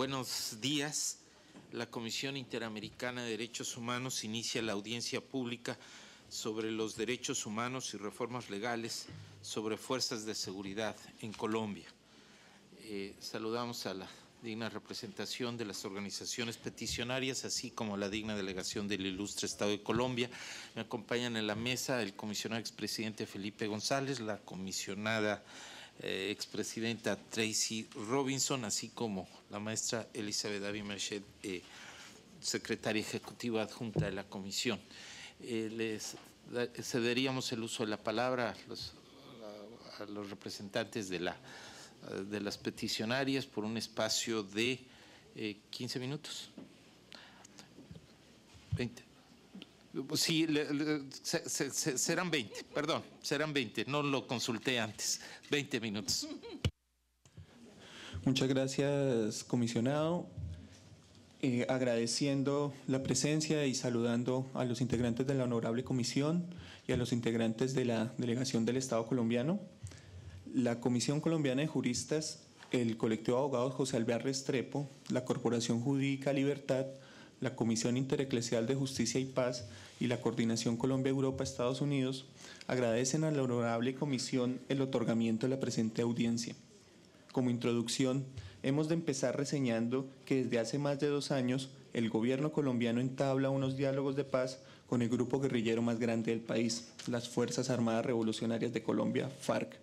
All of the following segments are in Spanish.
Buenos días. La Comisión Interamericana de Derechos Humanos inicia la audiencia pública sobre los derechos humanos y reformas legales sobre fuerzas de seguridad en Colombia. Eh, saludamos a la digna representación de las organizaciones peticionarias, así como la digna delegación del ilustre Estado de Colombia. Me acompañan en la mesa el comisionado expresidente Felipe González, la comisionada... Eh, expresidenta Tracy Robinson, así como la maestra Elizabeth Davi eh, secretaria ejecutiva adjunta de la comisión. Eh, les cederíamos el uso de la palabra a los, representantes de, la, de las peticionarias por un espacio de 15 minutos. Sí, serán 20, perdón, serán 20, no lo consulté antes, 20 minutos. Muchas gracias, comisionado. Eh, agradeciendo la presencia y saludando a los integrantes de la Honorable Comisión y a los integrantes de la Delegación del Estado colombiano. La Comisión Colombiana de Juristas, el colectivo de abogados José Alvear Restrepo, la Corporación Jurídica Libertad, la Comisión Intereclesial de Justicia y Paz y la Coordinación Colombia-Europa-Estados Unidos agradecen a la Honorable Comisión el otorgamiento de la presente audiencia. Como introducción, hemos de empezar reseñando que desde hace más de dos años el gobierno colombiano entabla unos diálogos de paz con el grupo guerrillero más grande del país, las Fuerzas Armadas Revolucionarias de Colombia, FARC,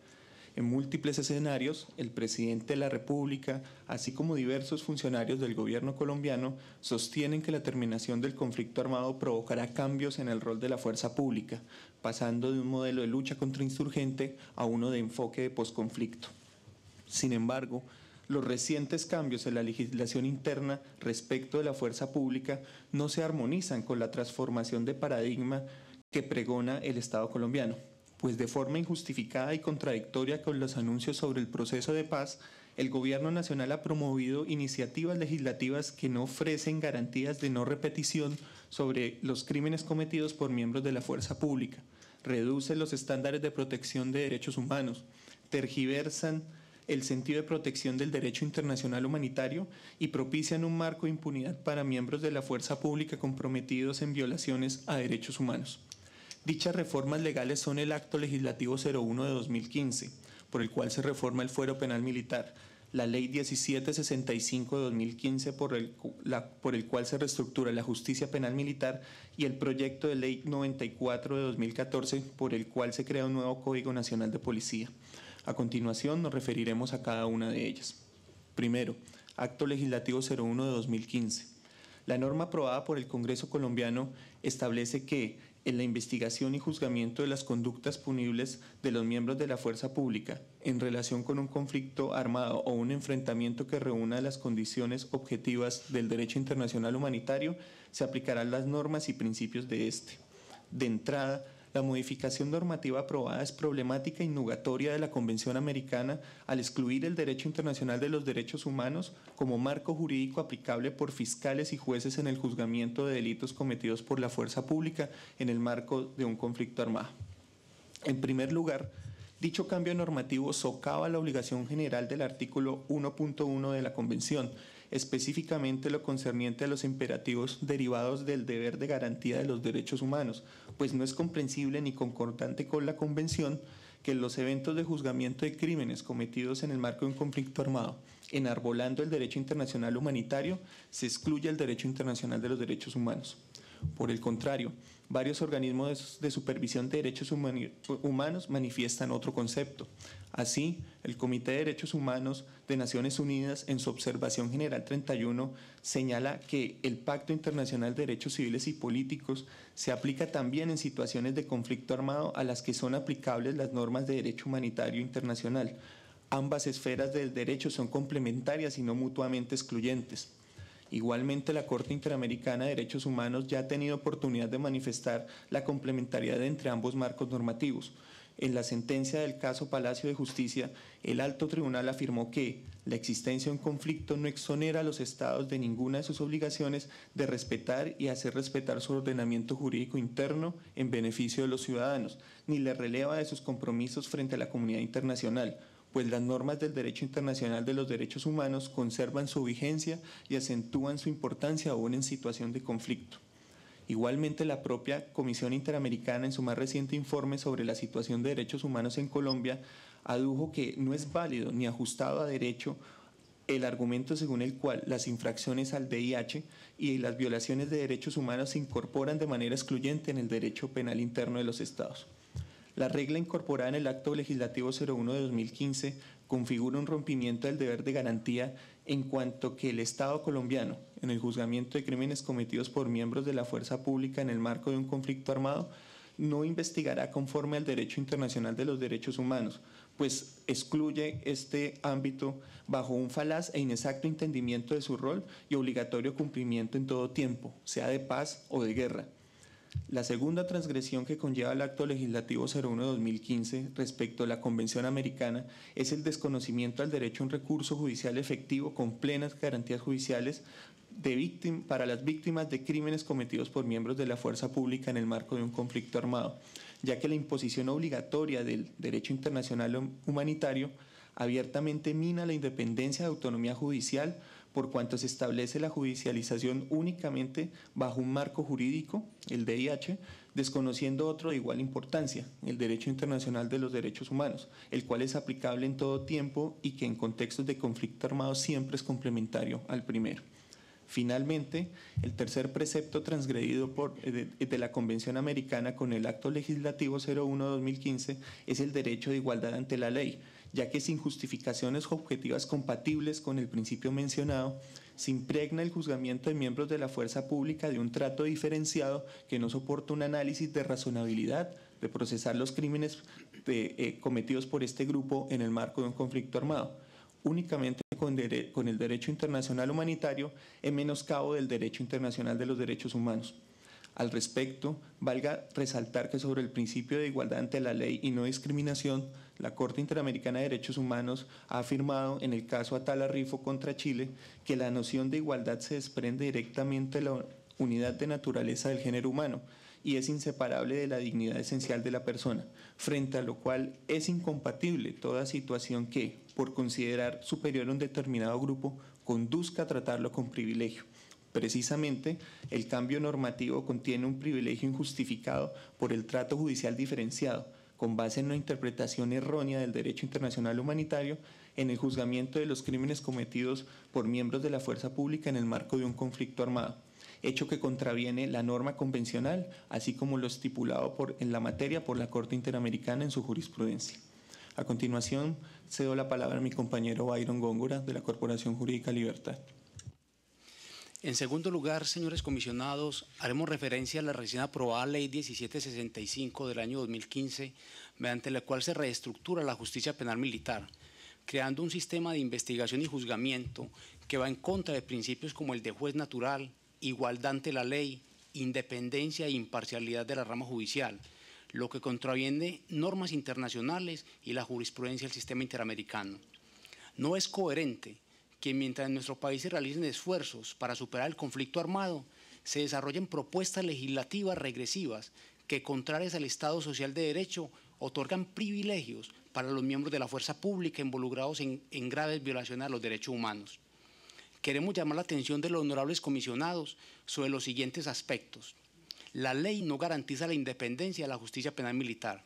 en múltiples escenarios, el presidente de la República, así como diversos funcionarios del gobierno colombiano, sostienen que la terminación del conflicto armado provocará cambios en el rol de la fuerza pública, pasando de un modelo de lucha contra insurgente a uno de enfoque de posconflicto. Sin embargo, los recientes cambios en la legislación interna respecto de la fuerza pública no se armonizan con la transformación de paradigma que pregona el Estado colombiano pues de forma injustificada y contradictoria con los anuncios sobre el proceso de paz, el Gobierno Nacional ha promovido iniciativas legislativas que no ofrecen garantías de no repetición sobre los crímenes cometidos por miembros de la fuerza pública, reduce los estándares de protección de derechos humanos, tergiversan el sentido de protección del derecho internacional humanitario y propician un marco de impunidad para miembros de la fuerza pública comprometidos en violaciones a derechos humanos. Dichas reformas legales son el Acto Legislativo 01 de 2015, por el cual se reforma el fuero penal militar, la Ley 1765 de 2015, por el, por el cual se reestructura la justicia penal militar, y el proyecto de Ley 94 de 2014, por el cual se crea un nuevo Código Nacional de Policía. A continuación nos referiremos a cada una de ellas. Primero, Acto Legislativo 01 de 2015. La norma aprobada por el Congreso colombiano establece que en la investigación y juzgamiento de las conductas punibles de los miembros de la fuerza pública en relación con un conflicto armado o un enfrentamiento que reúna las condiciones objetivas del derecho internacional humanitario, se aplicarán las normas y principios de este. De entrada, la modificación normativa aprobada es problemática y nugatoria de la Convención Americana al excluir el derecho internacional de los derechos humanos como marco jurídico aplicable por fiscales y jueces en el juzgamiento de delitos cometidos por la fuerza pública en el marco de un conflicto armado. En primer lugar, dicho cambio normativo socava la obligación general del artículo 1.1 de la Convención, específicamente lo concerniente a los imperativos derivados del deber de garantía de los derechos humanos, pues no es comprensible ni concordante con la Convención que en los eventos de juzgamiento de crímenes cometidos en el marco de un conflicto armado, enarbolando el derecho internacional humanitario, se excluya el derecho internacional de los derechos humanos. Por el contrario, varios organismos de supervisión de derechos humanos manifiestan otro concepto. Así, el Comité de Derechos Humanos de Naciones Unidas, en su Observación General 31, señala que el Pacto Internacional de Derechos Civiles y Políticos se aplica también en situaciones de conflicto armado a las que son aplicables las normas de derecho humanitario internacional. Ambas esferas del derecho son complementarias y no mutuamente excluyentes. Igualmente, la Corte Interamericana de Derechos Humanos ya ha tenido oportunidad de manifestar la complementariedad entre ambos marcos normativos. En la sentencia del caso Palacio de Justicia, el alto tribunal afirmó que la existencia de un conflicto no exonera a los estados de ninguna de sus obligaciones de respetar y hacer respetar su ordenamiento jurídico interno en beneficio de los ciudadanos, ni le releva de sus compromisos frente a la comunidad internacional, pues las normas del derecho internacional de los derechos humanos conservan su vigencia y acentúan su importancia aún en situación de conflicto. Igualmente, la propia Comisión Interamericana, en su más reciente informe sobre la situación de derechos humanos en Colombia, adujo que no es válido ni ajustado a derecho el argumento según el cual las infracciones al DIH y las violaciones de derechos humanos se incorporan de manera excluyente en el derecho penal interno de los estados. La regla incorporada en el Acto Legislativo 01 de 2015 configura un rompimiento del deber de garantía en cuanto que el Estado colombiano, en el juzgamiento de crímenes cometidos por miembros de la fuerza pública en el marco de un conflicto armado, no investigará conforme al derecho internacional de los derechos humanos, pues excluye este ámbito bajo un falaz e inexacto entendimiento de su rol y obligatorio cumplimiento en todo tiempo, sea de paz o de guerra. La segunda transgresión que conlleva el Acto Legislativo 01-2015 respecto a la Convención Americana es el desconocimiento al derecho a un recurso judicial efectivo con plenas garantías judiciales para las víctimas de crímenes cometidos por miembros de la fuerza pública en el marco de un conflicto armado, ya que la imposición obligatoria del derecho internacional humanitario abiertamente mina la independencia de autonomía judicial por cuanto se establece la judicialización únicamente bajo un marco jurídico, el DIH, desconociendo otro de igual importancia, el Derecho Internacional de los Derechos Humanos, el cual es aplicable en todo tiempo y que en contextos de conflicto armado siempre es complementario al primero. Finalmente, el tercer precepto transgredido por, eh, de, la Convención Americana con el Acto Legislativo 01-2015 es el derecho de igualdad ante la ley, ya que sin justificaciones objetivas compatibles con el principio mencionado, se impregna el juzgamiento de miembros de la fuerza pública de un trato diferenciado que no soporta un análisis de razonabilidad de procesar los crímenes eh, cometidos por este grupo en el marco de un conflicto armado, únicamente con, con el derecho internacional humanitario en menoscabo del derecho internacional de los derechos humanos. Al respecto, valga resaltar que sobre el principio de igualdad ante la ley y no discriminación, la Corte Interamericana de Derechos Humanos ha afirmado en el caso Atala Rifo contra Chile que la noción de igualdad se desprende directamente de la unidad de naturaleza del género humano y es inseparable de la dignidad esencial de la persona, frente a lo cual es incompatible toda situación que, por considerar superior a un determinado grupo, conduzca a tratarlo con privilegio. Precisamente, el cambio normativo contiene un privilegio injustificado por el trato judicial diferenciado, con base en una interpretación errónea del derecho internacional humanitario en el juzgamiento de los crímenes cometidos por miembros de la fuerza pública en el marco de un conflicto armado, hecho que contraviene la norma convencional, así como lo estipulado en la materia por la Corte Interamericana en su jurisprudencia. A continuación, cedo la palabra a mi compañero Byron Góngora de la Corporación Jurídica Libertad. En segundo lugar, señores comisionados, haremos referencia a la recién aprobada Ley 1765 del año 2015, mediante la cual se reestructura la justicia penal militar, creando un sistema de investigación y juzgamiento que va en contra de principios como el de juez natural, igualdad ante la ley, independencia e imparcialidad de la rama judicial, lo que contraviene normas internacionales y la jurisprudencia del sistema interamericano. No es coherente que mientras en nuestro país se realicen esfuerzos para superar el conflicto armado, se desarrollen propuestas legislativas regresivas que, contrarias al Estado Social de Derecho, otorgan privilegios para los miembros de la fuerza pública involucrados en, en graves violaciones a los derechos humanos. Queremos llamar la atención de los honorables comisionados sobre los siguientes aspectos. La ley no garantiza la independencia de la justicia penal militar.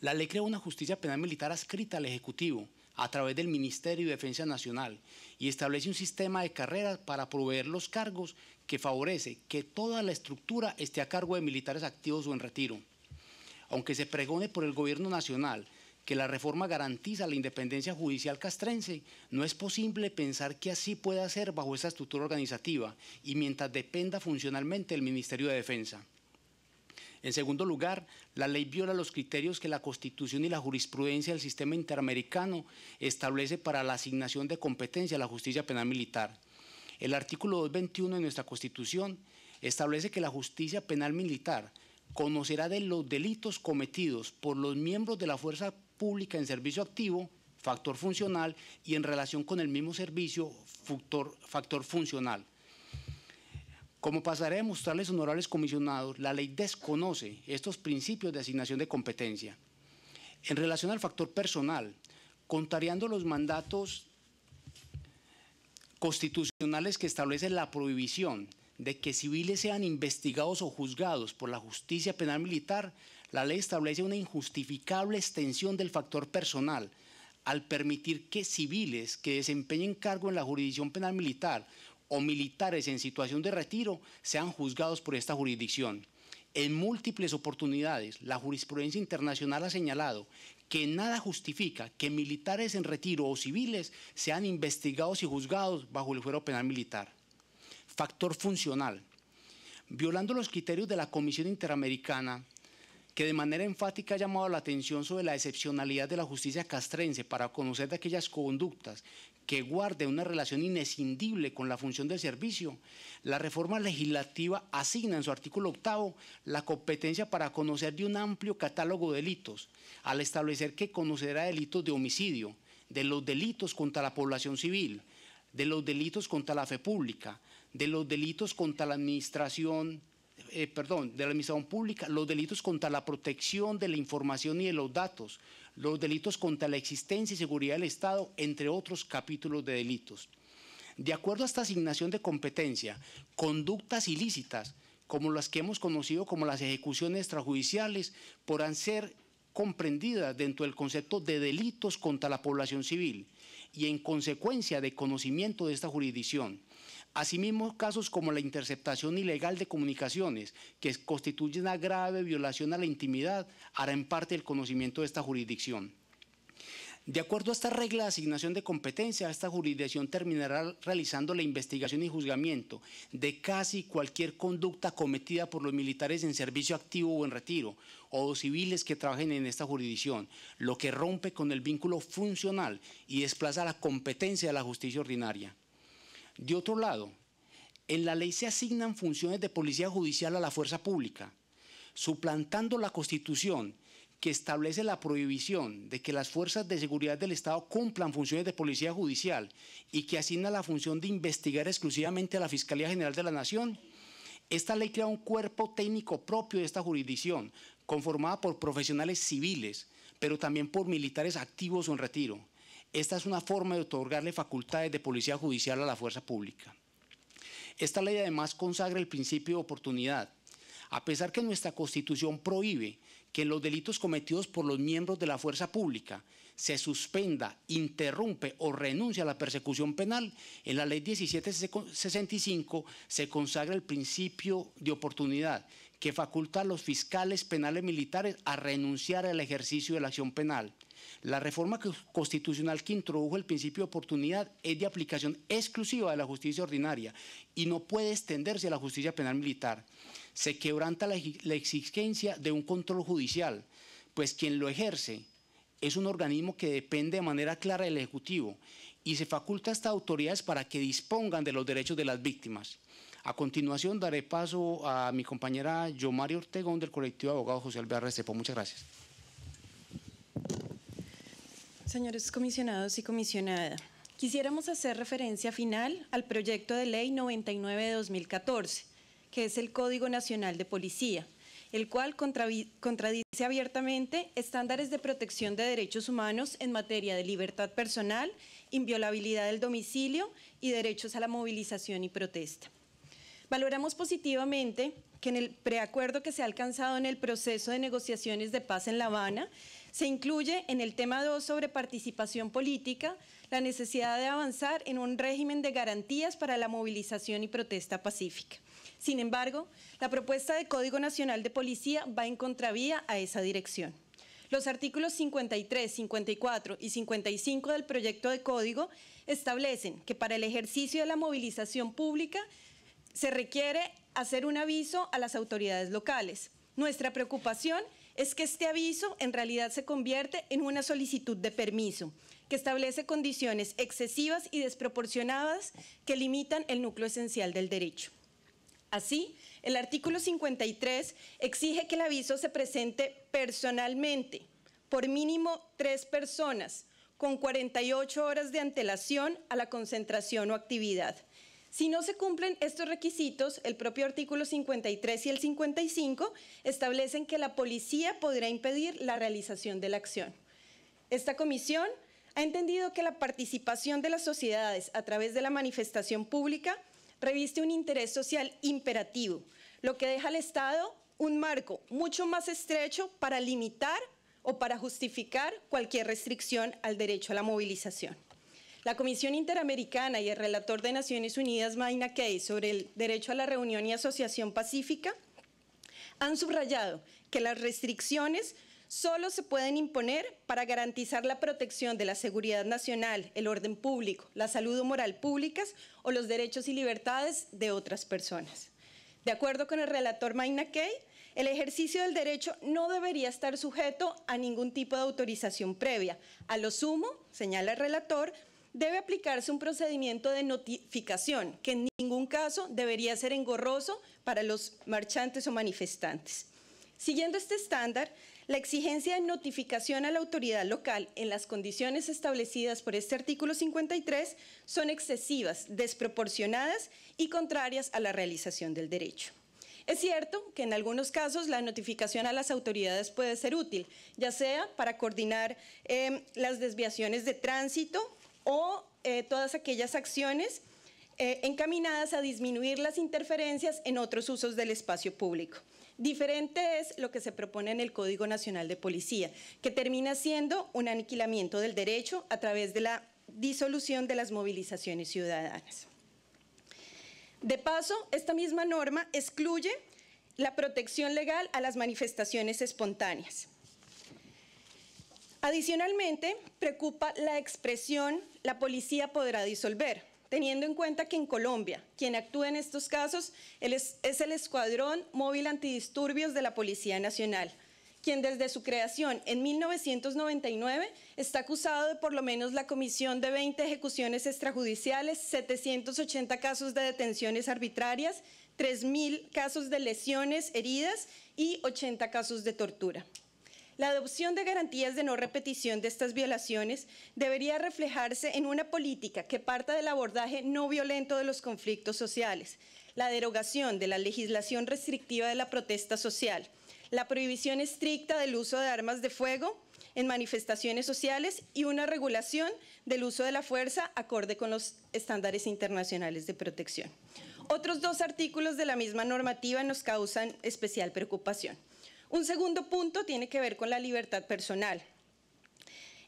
La ley crea una justicia penal militar adscrita al Ejecutivo, a través del Ministerio de Defensa Nacional y establece un sistema de carreras para proveer los cargos que favorece que toda la estructura esté a cargo de militares activos o en retiro. Aunque se pregone por el Gobierno Nacional que la reforma garantiza la independencia judicial castrense, no es posible pensar que así pueda ser bajo esa estructura organizativa y mientras dependa funcionalmente el Ministerio de Defensa. En segundo lugar, la ley viola los criterios que la Constitución y la jurisprudencia del sistema interamericano establece para la asignación de competencia a la justicia penal militar. El artículo 221 de nuestra Constitución establece que la justicia penal militar conocerá de los delitos cometidos por los miembros de la fuerza pública en servicio activo, factor funcional, y en relación con el mismo servicio, factor, factor funcional como pasaré a mostrarles honorables comisionados, la ley desconoce estos principios de asignación de competencia. En relación al factor personal, contrariando los mandatos constitucionales que establecen la prohibición de que civiles sean investigados o juzgados por la justicia penal militar, la ley establece una injustificable extensión del factor personal al permitir que civiles que desempeñen cargo en la jurisdicción penal militar o militares en situación de retiro sean juzgados por esta jurisdicción. En múltiples oportunidades, la jurisprudencia internacional ha señalado que nada justifica que militares en retiro o civiles sean investigados y juzgados bajo el fuero penal militar. Factor funcional. Violando los criterios de la Comisión Interamericana, que de manera enfática ha llamado la atención sobre la excepcionalidad de la justicia castrense para conocer de aquellas conductas que guarde una relación inescindible con la función del servicio. La reforma legislativa asigna en su artículo octavo la competencia para conocer de un amplio catálogo de delitos, al establecer que conocerá delitos de homicidio, de los delitos contra la población civil, de los delitos contra la fe pública, de los delitos contra la administración eh, perdón, de la administración pública, los delitos contra la protección de la información y de los datos, los delitos contra la existencia y seguridad del Estado, entre otros capítulos de delitos. De acuerdo a esta asignación de competencia, conductas ilícitas, como las que hemos conocido como las ejecuciones extrajudiciales, podrán ser comprendidas dentro del concepto de delitos contra la población civil y en consecuencia de conocimiento de esta jurisdicción Asimismo, casos como la interceptación ilegal de comunicaciones, que constituye una grave violación a la intimidad, harán parte del conocimiento de esta jurisdicción. De acuerdo a esta regla de asignación de competencia, esta jurisdicción terminará realizando la investigación y juzgamiento de casi cualquier conducta cometida por los militares en servicio activo o en retiro, o civiles que trabajen en esta jurisdicción, lo que rompe con el vínculo funcional y desplaza la competencia de la justicia ordinaria. De otro lado, en la ley se asignan funciones de policía judicial a la fuerza pública, suplantando la Constitución que establece la prohibición de que las fuerzas de seguridad del Estado cumplan funciones de policía judicial y que asigna la función de investigar exclusivamente a la Fiscalía General de la Nación, esta ley crea un cuerpo técnico propio de esta jurisdicción, conformada por profesionales civiles, pero también por militares activos o en retiro esta es una forma de otorgarle facultades de policía judicial a la fuerza pública. Esta ley además consagra el principio de oportunidad. A pesar que nuestra Constitución prohíbe que los delitos cometidos por los miembros de la fuerza pública se suspenda, interrumpe o renuncie a la persecución penal, en la ley 1765 se consagra el principio de oportunidad que faculta a los fiscales penales militares a renunciar al ejercicio de la acción penal la reforma constitucional que introdujo el principio de oportunidad es de aplicación exclusiva de la justicia ordinaria y no puede extenderse a la justicia penal militar. Se quebranta la, exigencia de un control judicial, pues quien lo ejerce es un organismo que depende de manera clara del Ejecutivo y se faculta a estas autoridades para que dispongan de los derechos de las víctimas. A continuación daré paso a mi compañera Yomari Ortegón del colectivo abogado abogados José Alvear Restrepo. Muchas gracias. Señores comisionados y comisionada, quisiéramos hacer referencia final al proyecto de ley 99 de 2014, que es el Código Nacional de Policía, el cual contradice abiertamente estándares de protección de derechos humanos en materia de libertad personal, inviolabilidad del domicilio y derechos a la movilización y protesta. Valoramos positivamente que en el preacuerdo que se ha alcanzado en el proceso de negociaciones de paz en La Habana se incluye en el tema 2 sobre participación política la necesidad de avanzar en un régimen de garantías para la movilización y protesta pacífica. Sin embargo, la propuesta de Código Nacional de Policía va en contravía a esa dirección. Los artículos 53, 54 y 55 del proyecto de código establecen que para el ejercicio de la movilización pública se requiere hacer un aviso a las autoridades locales. Nuestra preocupación es es que este aviso en realidad se convierte en una solicitud de permiso que establece condiciones excesivas y desproporcionadas que limitan el núcleo esencial del derecho. Así, el artículo 53 exige que el aviso se presente personalmente por mínimo tres personas con 48 horas de antelación a la concentración o actividad si no se cumplen estos requisitos, el propio artículo 53 y el 55 establecen que la policía podrá impedir la realización de la acción. Esta comisión ha entendido que la participación de las sociedades a través de la manifestación pública reviste un interés social imperativo, lo que deja al Estado un marco mucho más estrecho para limitar o para justificar cualquier restricción al derecho a la movilización. La Comisión Interamericana y el relator de Naciones Unidas, Maina Key, sobre el derecho a la reunión y asociación pacífica, han subrayado que las restricciones solo se pueden imponer para garantizar la protección de la seguridad nacional, el orden público, la salud o moral públicas o los derechos y libertades de otras personas. De acuerdo con el relator Maina Key, el ejercicio del derecho no debería estar sujeto a ningún tipo de autorización previa. A lo sumo, señala el relator, debe aplicarse un procedimiento de notificación que en ningún caso debería ser engorroso para los marchantes o manifestantes. Siguiendo este estándar, la exigencia de notificación a la autoridad local en las condiciones establecidas por este artículo 53 son excesivas, desproporcionadas y contrarias a la realización del derecho. Es cierto que en algunos casos la notificación a las autoridades puede ser útil, ya sea para coordinar eh, las desviaciones de tránsito, o eh, todas aquellas acciones eh, encaminadas a disminuir las interferencias en otros usos del espacio público. Diferente es lo que se propone en el Código Nacional de Policía, que termina siendo un aniquilamiento del derecho a través de la disolución de las movilizaciones ciudadanas. De paso, esta misma norma excluye la protección legal a las manifestaciones espontáneas. Adicionalmente, preocupa la expresión la policía podrá disolver, teniendo en cuenta que en Colombia quien actúa en estos casos es, el Escuadrón Móvil Antidisturbios de la Policía Nacional, quien desde su creación en 1999 está acusado de por lo menos la comisión de 20 ejecuciones extrajudiciales, 780 casos de detenciones arbitrarias, 3.000 casos de lesiones, heridas y 80 casos de tortura. La adopción de garantías de no repetición de estas violaciones debería reflejarse en una política que parta del abordaje no violento de los conflictos sociales, la derogación de la legislación restrictiva de la protesta social, la prohibición estricta del uso de armas de fuego en manifestaciones sociales y una regulación del uso de la fuerza acorde con los estándares internacionales de protección. Otros dos artículos de la misma normativa nos causan especial preocupación. Un segundo punto tiene que ver con la libertad personal.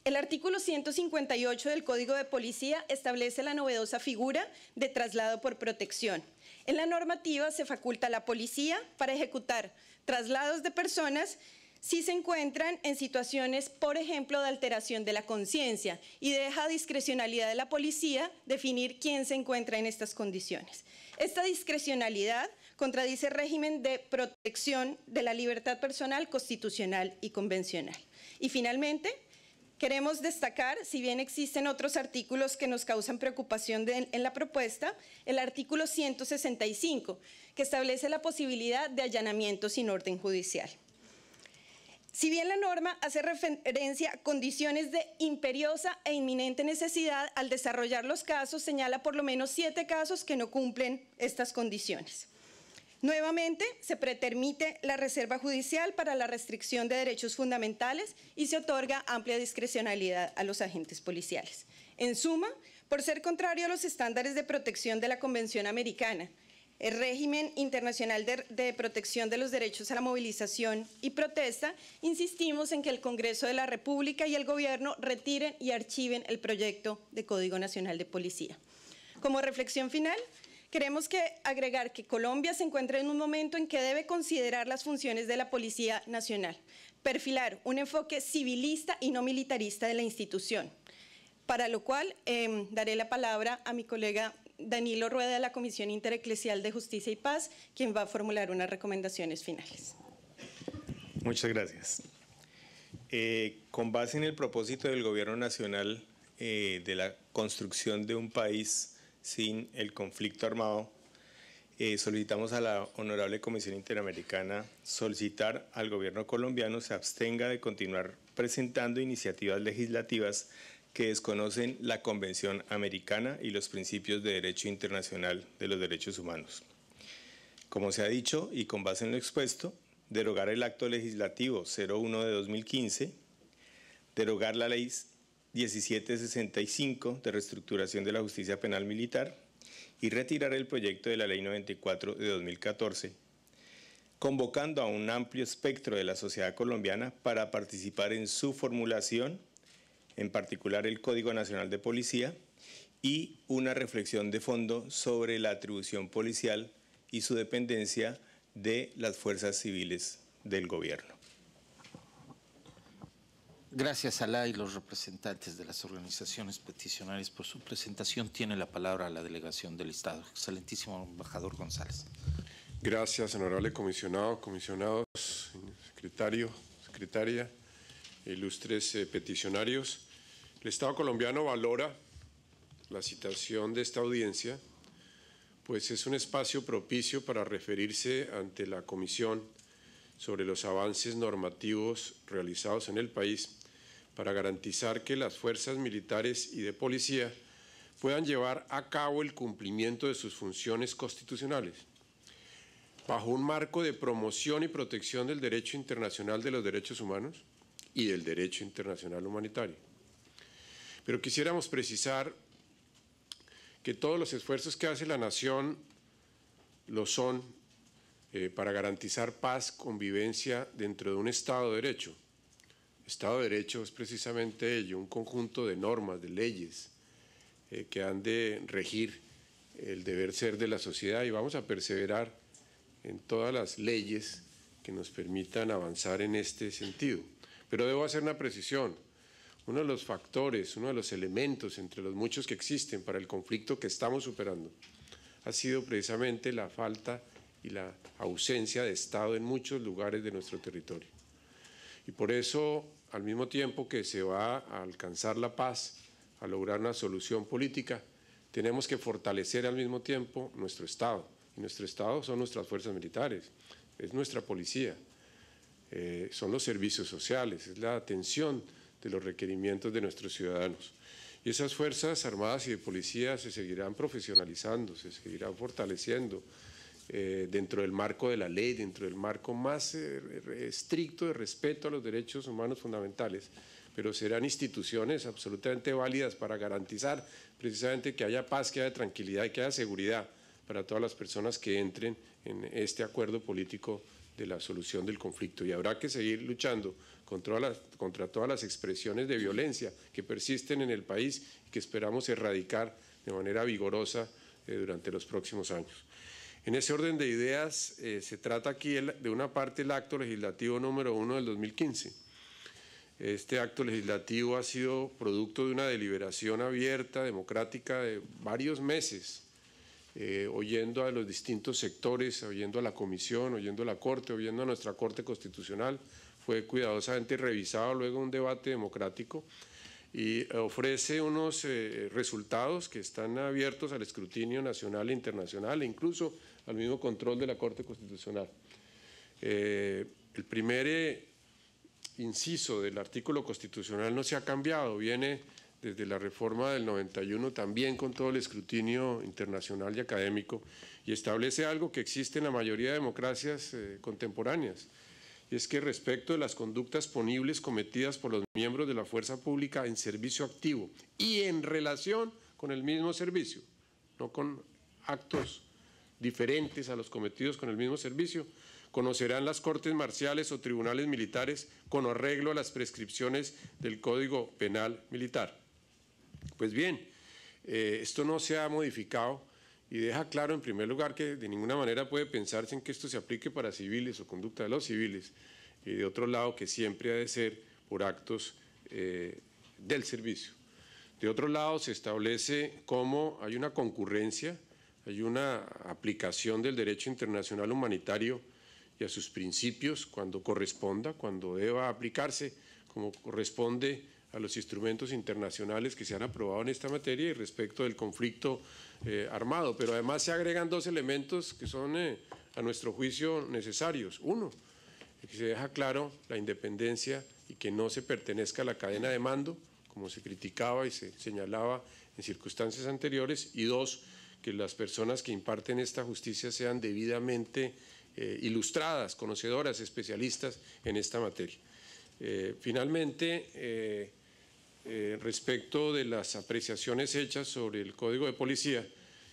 El artículo 158 del Código de Policía establece la novedosa figura de traslado por protección. En la normativa se faculta a la policía para ejecutar traslados de personas si se encuentran en situaciones, por ejemplo, de alteración de la conciencia y deja discrecionalidad de la policía definir quién se encuentra en estas condiciones. Esta discrecionalidad contradice el régimen de protección de la libertad personal constitucional y convencional. Y finalmente, Queremos destacar, si bien existen otros artículos que nos causan preocupación en la propuesta, el artículo 165, que establece la posibilidad de allanamiento sin orden judicial. Si bien la norma hace referencia a condiciones de imperiosa e inminente necesidad, al desarrollar los casos señala por lo menos siete casos que no cumplen estas condiciones. Nuevamente, se pretermite la reserva judicial para la restricción de derechos fundamentales y se otorga amplia discrecionalidad a los agentes policiales. En suma, por ser contrario a los estándares de protección de la Convención Americana, el régimen internacional de, protección de los derechos a la movilización y protesta, insistimos en que el Congreso de la República y el Gobierno retiren y archiven el proyecto de Código Nacional de Policía. Como reflexión final, Queremos que agregar que Colombia se encuentra en un momento en que debe considerar las funciones de la Policía Nacional, perfilar un enfoque civilista y no militarista de la institución, para lo cual em, daré la palabra a mi colega Danilo Rueda de la Comisión Intereclesial de Justicia y Paz, quien va a formular unas recomendaciones finales. Muchas gracias. Eh, con base en el propósito del Gobierno Nacional eh, de la construcción de un país sin el conflicto armado, eh, solicitamos a la Honorable Comisión Interamericana solicitar al gobierno colombiano se abstenga de continuar presentando iniciativas legislativas que desconocen la Convención Americana y los principios de derecho internacional de los derechos humanos. Como se ha dicho y con base en lo expuesto, derogar el acto legislativo 01 de 2015, derogar la ley 1765 de reestructuración de la justicia penal militar y retirar el proyecto de la Ley 94 de 2014, convocando a un amplio espectro de la sociedad colombiana para participar en su formulación, en particular el Código Nacional de Policía, y una reflexión de fondo sobre la atribución policial y su dependencia de las fuerzas civiles del gobierno. Gracias a la y los representantes de las organizaciones peticionarias por su presentación. Tiene la palabra la delegación del Estado. Excelentísimo embajador González. Gracias, honorable comisionado, comisionados, secretario, secretaria, ilustres eh, peticionarios. El Estado colombiano valora la citación de esta audiencia, pues es un espacio propicio para referirse ante la Comisión sobre los avances normativos realizados en el país para garantizar que las fuerzas militares y de policía puedan llevar a cabo el cumplimiento de sus funciones constitucionales, bajo un marco de promoción y protección del derecho internacional de los derechos humanos y del derecho internacional humanitario. Pero quisiéramos precisar que todos los esfuerzos que hace la nación lo son eh, para garantizar paz, convivencia dentro de un Estado de Derecho, Estado de Derecho es precisamente ello, un conjunto de normas, de leyes eh, que han de regir el deber ser de la sociedad y vamos a perseverar en todas las leyes que nos permitan avanzar en este sentido. Pero debo hacer una precisión. Uno de los factores, uno de los elementos entre los muchos que existen para el conflicto que estamos superando ha sido precisamente la falta y la ausencia de Estado en muchos lugares de nuestro territorio. Y por eso al mismo tiempo que se va a alcanzar la paz, a lograr una solución política, tenemos que fortalecer al mismo tiempo nuestro Estado. Y nuestro Estado son nuestras fuerzas militares, es nuestra policía, eh, son los servicios sociales, es la atención de los requerimientos de nuestros ciudadanos. Y esas fuerzas armadas y de policía se seguirán profesionalizando, se seguirán fortaleciendo, eh, dentro del marco de la ley, dentro del marco más eh, estricto de respeto a los derechos humanos fundamentales, pero serán instituciones absolutamente válidas para garantizar precisamente que haya paz, que haya tranquilidad y que haya seguridad para todas las personas que entren en este acuerdo político de la solución del conflicto. Y habrá que seguir luchando contra, contra todas las expresiones de violencia que persisten en el país y que esperamos erradicar de manera vigorosa eh, durante los próximos años. En ese orden de ideas, eh, se trata aquí de una parte el acto legislativo número uno del 2015. Este acto legislativo ha sido producto de una deliberación abierta, democrática, de varios meses, eh, oyendo a los distintos sectores, oyendo a la Comisión, oyendo a la Corte, oyendo a nuestra Corte Constitucional. Fue cuidadosamente revisado luego un debate democrático y ofrece unos eh, resultados que están abiertos al escrutinio nacional e internacional e incluso al mismo control de la Corte Constitucional. Eh, el primer eh, inciso del artículo constitucional no se ha cambiado, viene desde la reforma del 91 también con todo el escrutinio internacional y académico y establece algo que existe en la mayoría de democracias eh, contemporáneas y es que respecto de las conductas punibles cometidas por los miembros de la fuerza pública en servicio activo y en relación con el mismo servicio, no con actos diferentes a los cometidos con el mismo servicio, conocerán las cortes marciales o tribunales militares con arreglo a las prescripciones del Código Penal Militar. Pues bien, eh, esto no se ha modificado y deja claro en primer lugar que de ninguna manera puede pensarse en que esto se aplique para civiles o conducta de los civiles y de otro lado que siempre ha de ser por actos eh, del servicio. De otro lado se establece cómo hay una concurrencia hay una aplicación del derecho internacional humanitario y a sus principios cuando corresponda, cuando deba aplicarse, como corresponde a los instrumentos internacionales que se han aprobado en esta materia y respecto del conflicto eh, armado. Pero además se agregan dos elementos que son, eh, a nuestro juicio, necesarios. Uno, que se deja claro la independencia y que no se pertenezca a la cadena de mando, como se criticaba y se señalaba en circunstancias anteriores. Y dos, que las personas que imparten esta justicia sean debidamente eh, ilustradas, conocedoras, especialistas en esta materia. Eh, finalmente, eh, respecto de las apreciaciones hechas sobre el Código de Policía,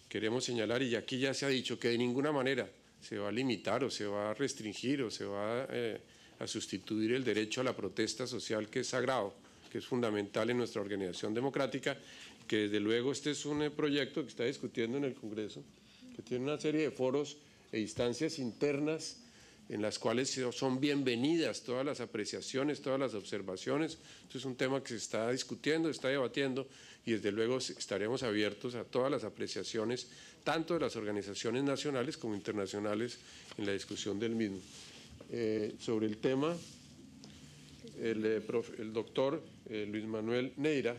queremos señalar, y aquí ya se ha dicho, que de ninguna manera se va a limitar o se va a restringir o se va a sustituir el derecho a la protesta social que es sagrado, que es fundamental en nuestra organización democrática que desde luego este es un proyecto que está discutiendo en el Congreso, que tiene una serie de foros e instancias internas en las cuales son bienvenidas todas las apreciaciones, todas las observaciones. Esto es un tema que se está discutiendo, se está debatiendo y desde luego estaremos abiertos a todas las apreciaciones, tanto de las organizaciones nacionales como internacionales, en la discusión del mismo. Eh, sobre el tema, el, eh, doctor eh, Luis Manuel Neira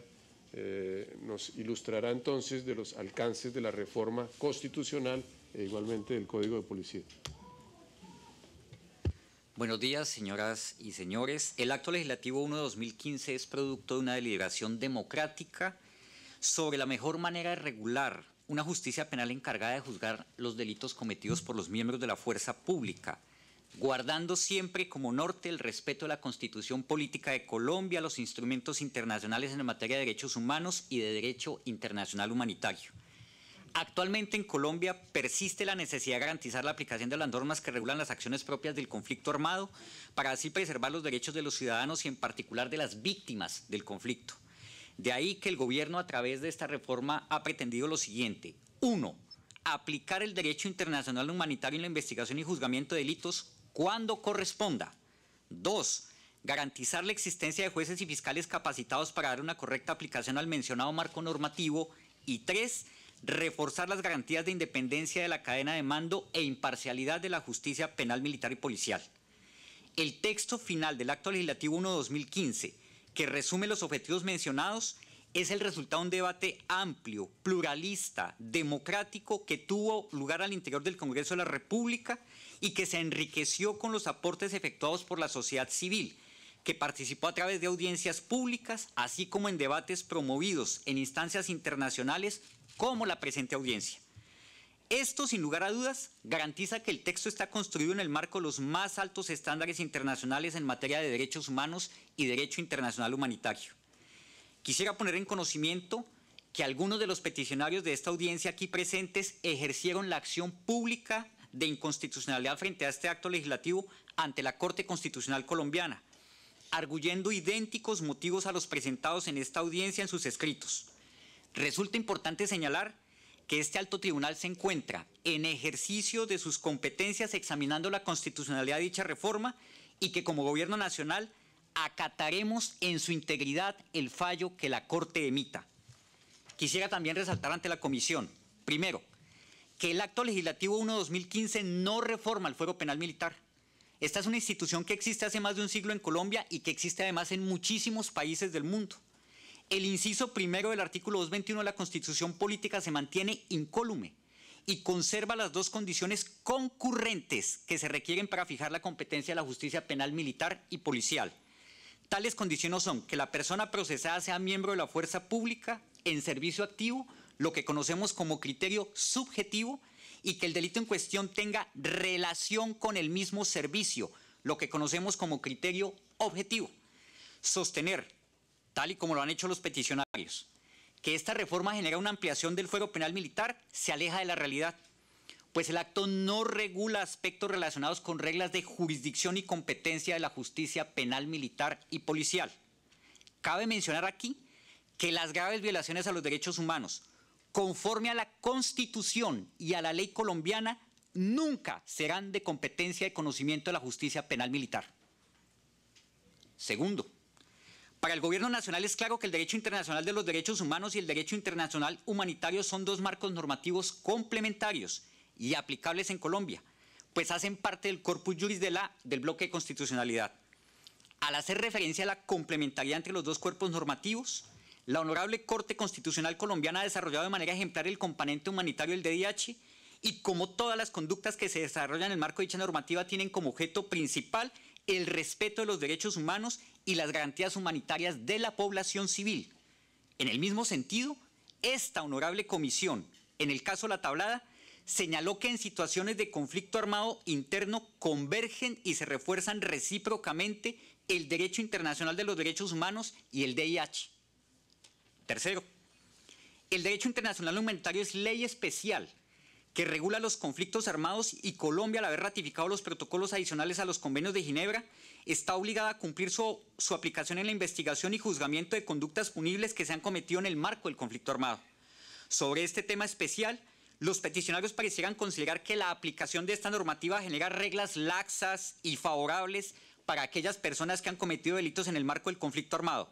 eh, nos ilustrará entonces de los alcances de la reforma constitucional e igualmente del Código de Policía. Buenos días, señoras y señores. El Acto Legislativo 1 de 2015 es producto de una deliberación democrática sobre la mejor manera de regular una justicia penal encargada de juzgar los delitos cometidos por los miembros de la fuerza pública guardando siempre como norte el respeto a la constitución política de Colombia, los instrumentos internacionales en materia de derechos humanos y de derecho internacional humanitario. Actualmente en Colombia persiste la necesidad de garantizar la aplicación de las normas que regulan las acciones propias del conflicto armado para así preservar los derechos de los ciudadanos y en particular de las víctimas del conflicto. De ahí que el gobierno a través de esta reforma ha pretendido lo siguiente. Uno, aplicar el derecho internacional humanitario en la investigación y juzgamiento de delitos cuando corresponda. Dos, garantizar la existencia de jueces y fiscales capacitados para dar una correcta aplicación al mencionado marco normativo. Y tres, reforzar las garantías de independencia de la cadena de mando e imparcialidad de la justicia penal, militar y policial. El texto final del Acto Legislativo 1-2015, que resume los objetivos mencionados, es el resultado de un debate amplio, pluralista, democrático que tuvo lugar al interior del Congreso de la República y que se enriqueció con los aportes efectuados por la sociedad civil, que participó a través de audiencias públicas, así como en debates promovidos en instancias internacionales como la presente audiencia. Esto, sin lugar a dudas, garantiza que el texto está construido en el marco de los más altos estándares internacionales en materia de derechos humanos y derecho internacional humanitario. Quisiera poner en conocimiento que algunos de los peticionarios de esta audiencia aquí presentes ejercieron la acción pública de inconstitucionalidad frente a este acto legislativo ante la Corte Constitucional Colombiana, arguyendo idénticos motivos a los presentados en esta audiencia en sus escritos. Resulta importante señalar que este alto tribunal se encuentra en ejercicio de sus competencias examinando la constitucionalidad de dicha reforma y que como gobierno nacional acataremos en su integridad el fallo que la Corte emita. Quisiera también resaltar ante la comisión, primero, que el Acto Legislativo 1-2015 no reforma el fuero penal militar. Esta es una institución que existe hace más de un siglo en Colombia y que existe además en muchísimos países del mundo. El inciso primero del artículo 221 de la Constitución Política se mantiene incólume y conserva las dos condiciones concurrentes que se requieren para fijar la competencia de la justicia penal militar y policial. Tales condiciones son que la persona procesada sea miembro de la fuerza pública en servicio activo lo que conocemos como criterio subjetivo y que el delito en cuestión tenga relación con el mismo servicio, lo que conocemos como criterio objetivo. Sostener, tal y como lo han hecho los peticionarios, que esta reforma genera una ampliación del fuero penal militar se aleja de la realidad, pues el acto no regula aspectos relacionados con reglas de jurisdicción y competencia de la justicia penal militar y policial. Cabe mencionar aquí que las graves violaciones a los derechos humanos, conforme a la Constitución y a la ley colombiana, nunca serán de competencia y conocimiento de la justicia penal militar. Segundo, para el Gobierno Nacional es claro que el derecho internacional de los derechos humanos y el derecho internacional humanitario son dos marcos normativos complementarios y aplicables en Colombia, pues hacen parte del corpus juris de la, del bloque de constitucionalidad. Al hacer referencia a la complementariedad entre los dos cuerpos normativos, la Honorable Corte Constitucional Colombiana ha desarrollado de manera ejemplar el componente humanitario del DIH y como todas las conductas que se desarrollan en el marco de dicha normativa tienen como objeto principal el respeto de los derechos humanos y las garantías humanitarias de la población civil. En el mismo sentido, esta honorable comisión, en el caso La Tablada, señaló que en situaciones de conflicto armado interno convergen y se refuerzan recíprocamente el derecho internacional de los derechos humanos y el DIH. Tercero, el derecho internacional humanitario es ley especial que regula los conflictos armados y Colombia, al haber ratificado los protocolos adicionales a los convenios de Ginebra, está obligada a cumplir su, su, aplicación en la investigación y juzgamiento de conductas punibles que se han cometido en el marco del conflicto armado. Sobre este tema especial, los peticionarios parecieran considerar que la aplicación de esta normativa genera reglas laxas y favorables para aquellas personas que han cometido delitos en el marco del conflicto armado.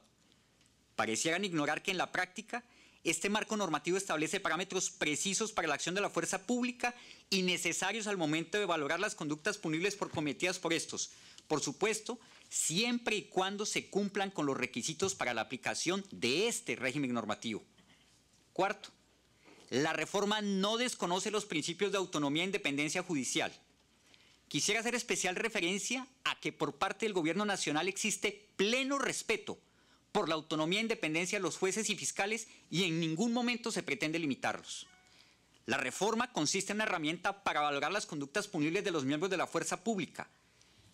Parecieran ignorar que en la práctica este marco normativo establece parámetros precisos para la acción de la fuerza pública y necesarios al momento de valorar las conductas punibles por cometidas por estos. Por supuesto, siempre y cuando se cumplan con los requisitos para la aplicación de este régimen normativo. Cuarto, la reforma no desconoce los principios de autonomía e independencia judicial. Quisiera hacer especial referencia a que por parte del Gobierno Nacional existe pleno respeto por la autonomía e independencia de los jueces y fiscales y en ningún momento se pretende limitarlos. La reforma consiste en una herramienta para valorar las conductas punibles de los miembros de la fuerza pública.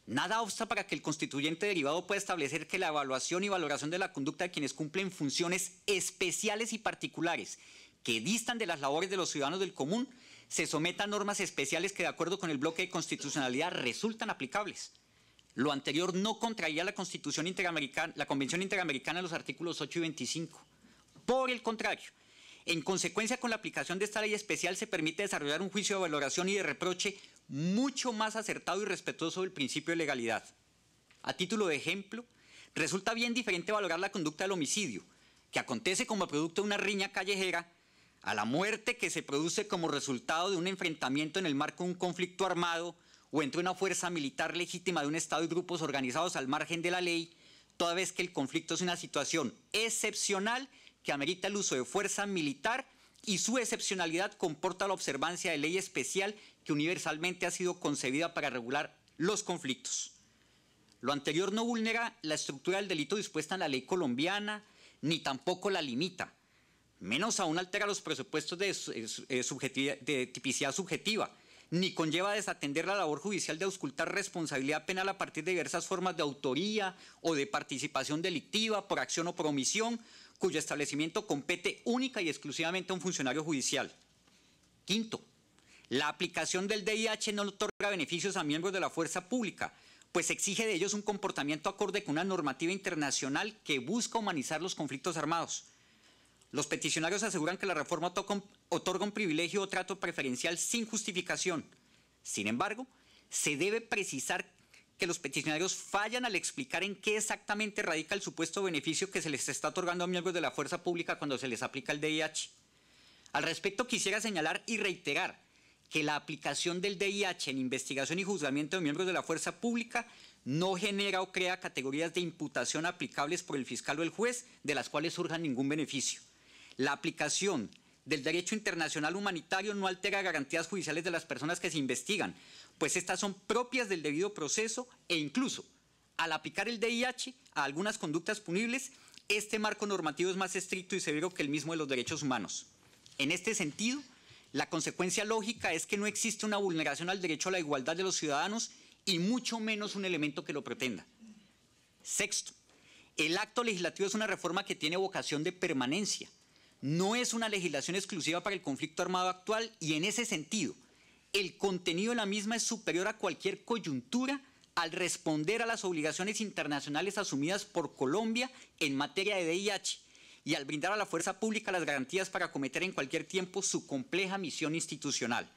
Nada obsta para que el constituyente derivado pueda establecer que la evaluación y valoración de la conducta de quienes cumplen funciones especiales y particulares que distan de las labores de los ciudadanos del común se someta a normas especiales que de acuerdo con el bloque de constitucionalidad resultan aplicables. Lo anterior no contraía la Constitución Interamericana, la Convención Interamericana, los artículos 8 y 25. Por el contrario, en consecuencia con la aplicación de esta ley especial se permite desarrollar un juicio de valoración y de reproche mucho más acertado y respetuoso del principio de legalidad. A título de ejemplo, resulta bien diferente valorar la conducta del homicidio, que acontece como producto de una riña callejera, a la muerte que se produce como resultado de un enfrentamiento en el marco de un conflicto armado o entre una fuerza militar legítima de un Estado y grupos organizados al margen de la ley, toda vez que el conflicto es una situación excepcional que amerita el uso de fuerza militar y su excepcionalidad comporta la observancia de ley especial que universalmente ha sido concebida para regular los conflictos. Lo anterior no vulnera la estructura del delito dispuesta en la ley colombiana, ni tampoco la limita. Menos aún altera los presupuestos de, eh, eh, de tipicidad subjetiva ni conlleva desatender la labor judicial de auscultar responsabilidad penal a partir de diversas formas de autoría o de participación delictiva por acción o por omisión, cuyo establecimiento compete única y exclusivamente a un funcionario judicial. Quinto, la aplicación del DIH no otorga beneficios a miembros de la fuerza pública, pues exige de ellos un comportamiento acorde con una normativa internacional que busca humanizar los conflictos armados. Los peticionarios aseguran que la reforma otorga un privilegio o trato preferencial sin justificación. Sin embargo, se debe precisar que los peticionarios fallan al explicar en qué exactamente radica el supuesto beneficio que se les está otorgando a miembros de la fuerza pública cuando se les aplica el DIH. Al respecto, quisiera señalar y reiterar que la aplicación del DIH en investigación y juzgamiento de miembros de la fuerza pública no genera o crea categorías de imputación aplicables por el fiscal o el juez de las cuales surja ningún beneficio. La aplicación del derecho internacional humanitario no altera garantías judiciales de las personas que se investigan, pues estas son propias del debido proceso e incluso al aplicar el DIH a algunas conductas punibles, este marco normativo es más estricto y severo que el mismo de los derechos humanos. En este sentido, la consecuencia lógica es que no existe una vulneración al derecho a la igualdad de los ciudadanos y mucho menos un elemento que lo pretenda. Sexto, el acto legislativo es una reforma que tiene vocación de permanencia no es una legislación exclusiva para el conflicto armado actual y en ese sentido, el contenido de la misma es superior a cualquier coyuntura al responder a las obligaciones internacionales asumidas por Colombia en materia de VIH y al brindar a la fuerza pública las garantías para acometer en cualquier tiempo su compleja misión institucional.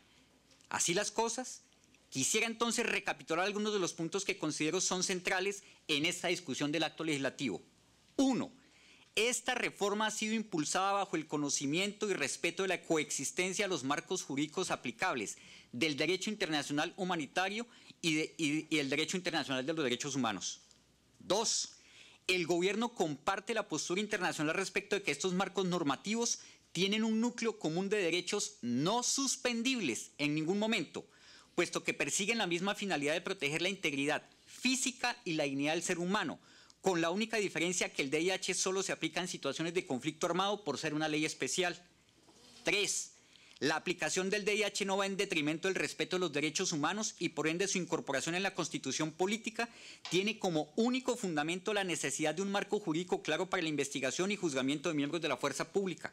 Así las cosas, quisiera entonces recapitular algunos de los puntos que considero son centrales en esta discusión del acto legislativo. Uno, esta reforma ha sido impulsada bajo el conocimiento y respeto de la coexistencia de los marcos jurídicos aplicables del derecho internacional humanitario y, el derecho internacional de los derechos humanos. Dos, el gobierno comparte la postura internacional respecto de que estos marcos normativos tienen un núcleo común de derechos no suspendibles en ningún momento, puesto que persiguen la misma finalidad de proteger la integridad física y la dignidad del ser humano, con la única diferencia que el DIH solo se aplica en situaciones de conflicto armado por ser una ley especial. Tres, la aplicación del DIH no va en detrimento del respeto de los derechos humanos y por ende su incorporación en la constitución política tiene como único fundamento la necesidad de un marco jurídico claro para la investigación y juzgamiento de miembros de la fuerza pública.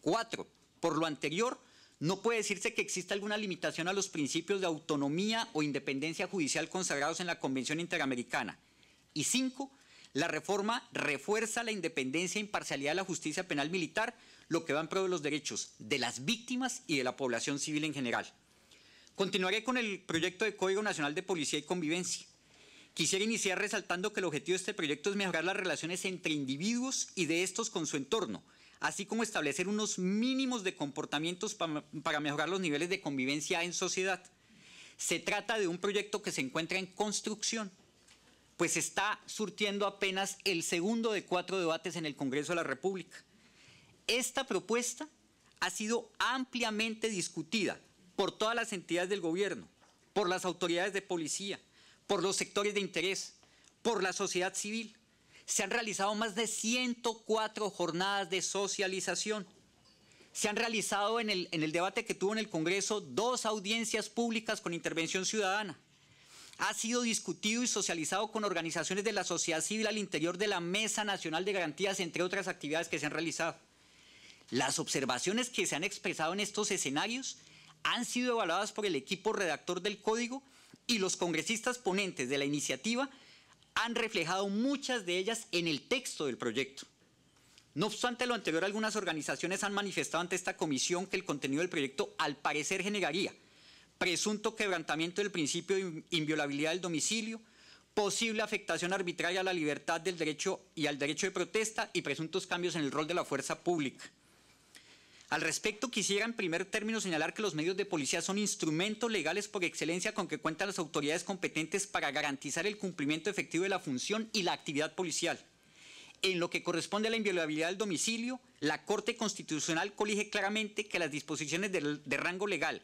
Cuatro, por lo anterior, no puede decirse que exista alguna limitación a los principios de autonomía o independencia judicial consagrados en la Convención Interamericana. Y cinco, la reforma refuerza la independencia e imparcialidad de la justicia penal militar, lo que va en pro de los derechos de las víctimas y de la población civil en general. Continuaré con el proyecto de Código Nacional de Policía y Convivencia. Quisiera iniciar resaltando que el objetivo de este proyecto es mejorar las relaciones entre individuos y de estos con su entorno, así como establecer unos mínimos de comportamientos para mejorar los niveles de convivencia en sociedad. Se trata de un proyecto que se encuentra en construcción pues está surtiendo apenas el segundo de cuatro debates en el Congreso de la República. Esta propuesta ha sido ampliamente discutida por todas las entidades del gobierno, por las autoridades de policía, por los sectores de interés, por la sociedad civil. Se han realizado más de 104 jornadas de socialización. Se han realizado en el, en el debate que tuvo en el Congreso dos audiencias públicas con intervención ciudadana ha sido discutido y socializado con organizaciones de la sociedad civil al interior de la Mesa Nacional de Garantías, entre otras actividades que se han realizado. Las observaciones que se han expresado en estos escenarios han sido evaluadas por el equipo redactor del código y los congresistas ponentes de la iniciativa han reflejado muchas de ellas en el texto del proyecto. No obstante lo anterior, algunas organizaciones han manifestado ante esta comisión que el contenido del proyecto al parecer generaría presunto quebrantamiento del principio de inviolabilidad del domicilio, posible afectación arbitraria a la libertad del derecho y al derecho de protesta y presuntos cambios en el rol de la fuerza pública. Al respecto, quisiera en primer término señalar que los medios de policía son instrumentos legales por excelencia con que cuentan las autoridades competentes para garantizar el cumplimiento efectivo de la función y la actividad policial. En lo que corresponde a la inviolabilidad del domicilio, la Corte Constitucional colige claramente que las disposiciones de, de rango legal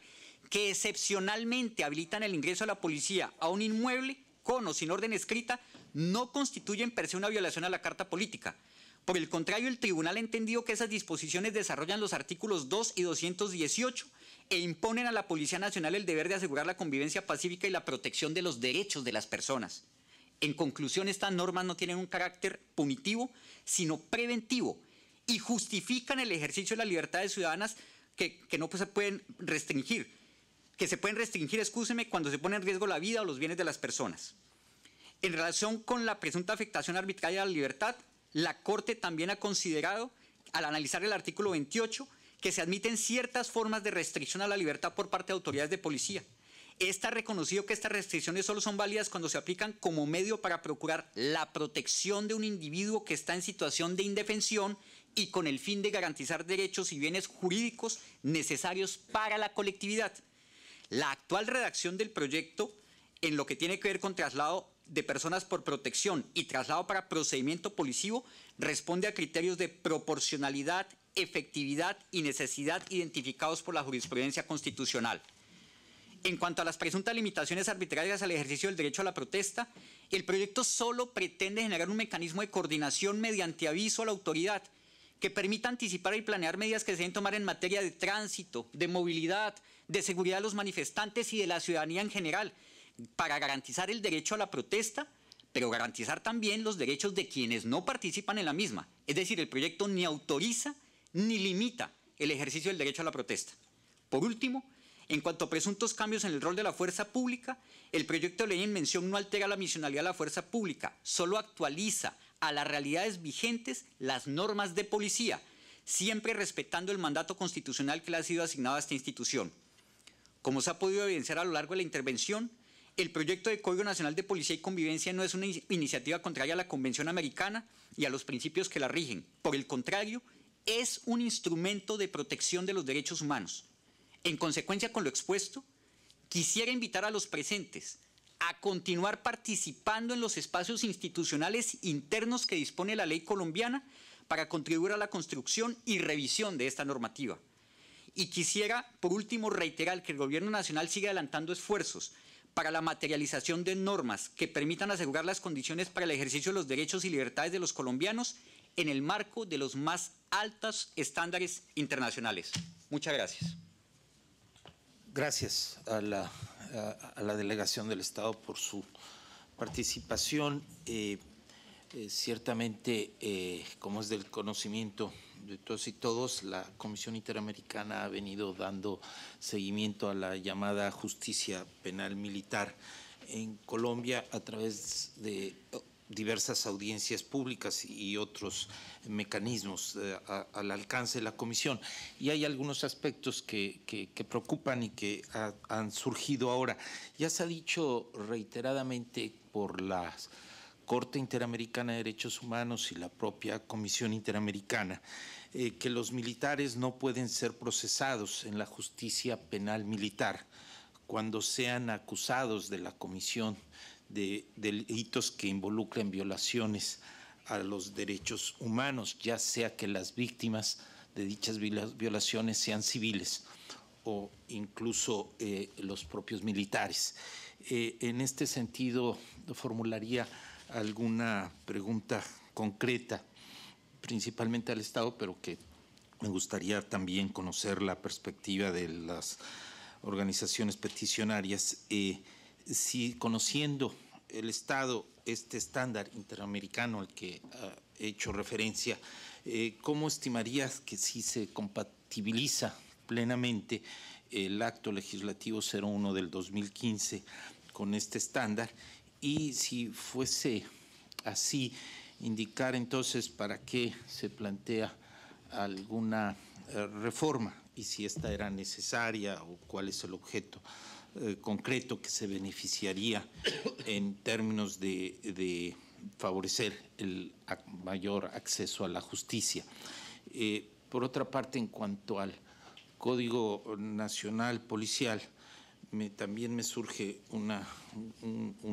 que excepcionalmente habilitan el ingreso de la policía a un inmueble con o sin orden escrita no constituyen per se una violación a la Carta Política. Por el contrario, el tribunal ha entendido que esas disposiciones desarrollan los artículos 2 y 218 e imponen a la Policía Nacional el deber de asegurar la convivencia pacífica y la protección de los derechos de las personas. En conclusión, estas normas no tienen un carácter punitivo, sino preventivo, y justifican el ejercicio de las libertades ciudadanas que, no se pueden restringir, que se pueden restringir, escúcheme, cuando se pone en riesgo la vida o los bienes de las personas. En relación con la presunta afectación arbitraria a la libertad, la Corte también ha considerado, al analizar el artículo 28, que se admiten ciertas formas de restricción a la libertad por parte de autoridades de policía. Está reconocido que estas restricciones solo son válidas cuando se aplican como medio para procurar la protección de un individuo que está en situación de indefensión y con el fin de garantizar derechos y bienes jurídicos necesarios para la colectividad. La actual redacción del proyecto en lo que tiene que ver con traslado de personas por protección y traslado para procedimiento policivo responde a criterios de proporcionalidad, efectividad y necesidad identificados por la jurisprudencia constitucional. En cuanto a las presuntas limitaciones arbitrarias al ejercicio del derecho a la protesta, el proyecto solo pretende generar un mecanismo de coordinación mediante aviso a la autoridad que permita anticipar y planear medidas que se deben tomar en materia de tránsito, de movilidad, de seguridad de los manifestantes y de la ciudadanía en general, para garantizar el derecho a la protesta, pero garantizar también los derechos de quienes no participan en la misma. Es decir, el proyecto ni autoriza ni limita el ejercicio del derecho a la protesta. Por último, en cuanto a presuntos cambios en el rol de la fuerza pública, el proyecto de ley en mención no altera la misionalidad de la fuerza pública, solo actualiza a las realidades vigentes las normas de policía, siempre respetando el mandato constitucional que le ha sido asignado a esta institución. Como se ha podido evidenciar a lo largo de la intervención, el proyecto de Código Nacional de Policía y Convivencia no es una iniciativa contraria a la Convención Americana y a los principios que la rigen. Por el contrario, es un instrumento de protección de los derechos humanos. En consecuencia con lo expuesto, quisiera invitar a los presentes a continuar participando en los espacios institucionales internos que dispone la ley colombiana para contribuir a la construcción y revisión de esta normativa y quisiera, por último, reiterar que el Gobierno Nacional sigue adelantando esfuerzos para la materialización de normas que permitan asegurar las condiciones para el ejercicio de los derechos y libertades de los colombianos en el marco de los más altos estándares internacionales. Muchas gracias. Gracias a la, delegación del Estado por su participación. Eh, eh, ciertamente, eh, como es del conocimiento de todos y todos, la Comisión Interamericana ha venido dando seguimiento a la llamada justicia penal militar en Colombia a través de oh, diversas audiencias públicas y otros mecanismos eh, al alcance de la Comisión. Y hay algunos aspectos que, preocupan y que han surgido ahora. Ya se ha dicho reiteradamente por las Corte Interamericana de Derechos Humanos y la propia Comisión Interamericana, eh, que los militares no pueden ser procesados en la justicia penal militar cuando sean acusados de la comisión de, delitos que involucren violaciones a los derechos humanos, ya sea que las víctimas de dichas violaciones sean civiles o incluso eh, los propios militares. Eh, en este sentido, formularía alguna pregunta concreta, principalmente al Estado, pero que me gustaría también conocer la perspectiva de las organizaciones peticionarias. Eh, si conociendo el Estado este estándar interamericano al que ha hecho referencia, eh, ¿cómo estimarías que si se compatibiliza plenamente el acto legislativo 01 del 2015 con este estándar y si fuese así, indicar entonces para qué se plantea alguna eh, reforma y si esta era necesaria o cuál es el objeto eh, concreto que se beneficiaría en términos de, favorecer el mayor acceso a la justicia. Eh, por otra parte, en cuanto al Código Nacional Policial, también me surge una, uh,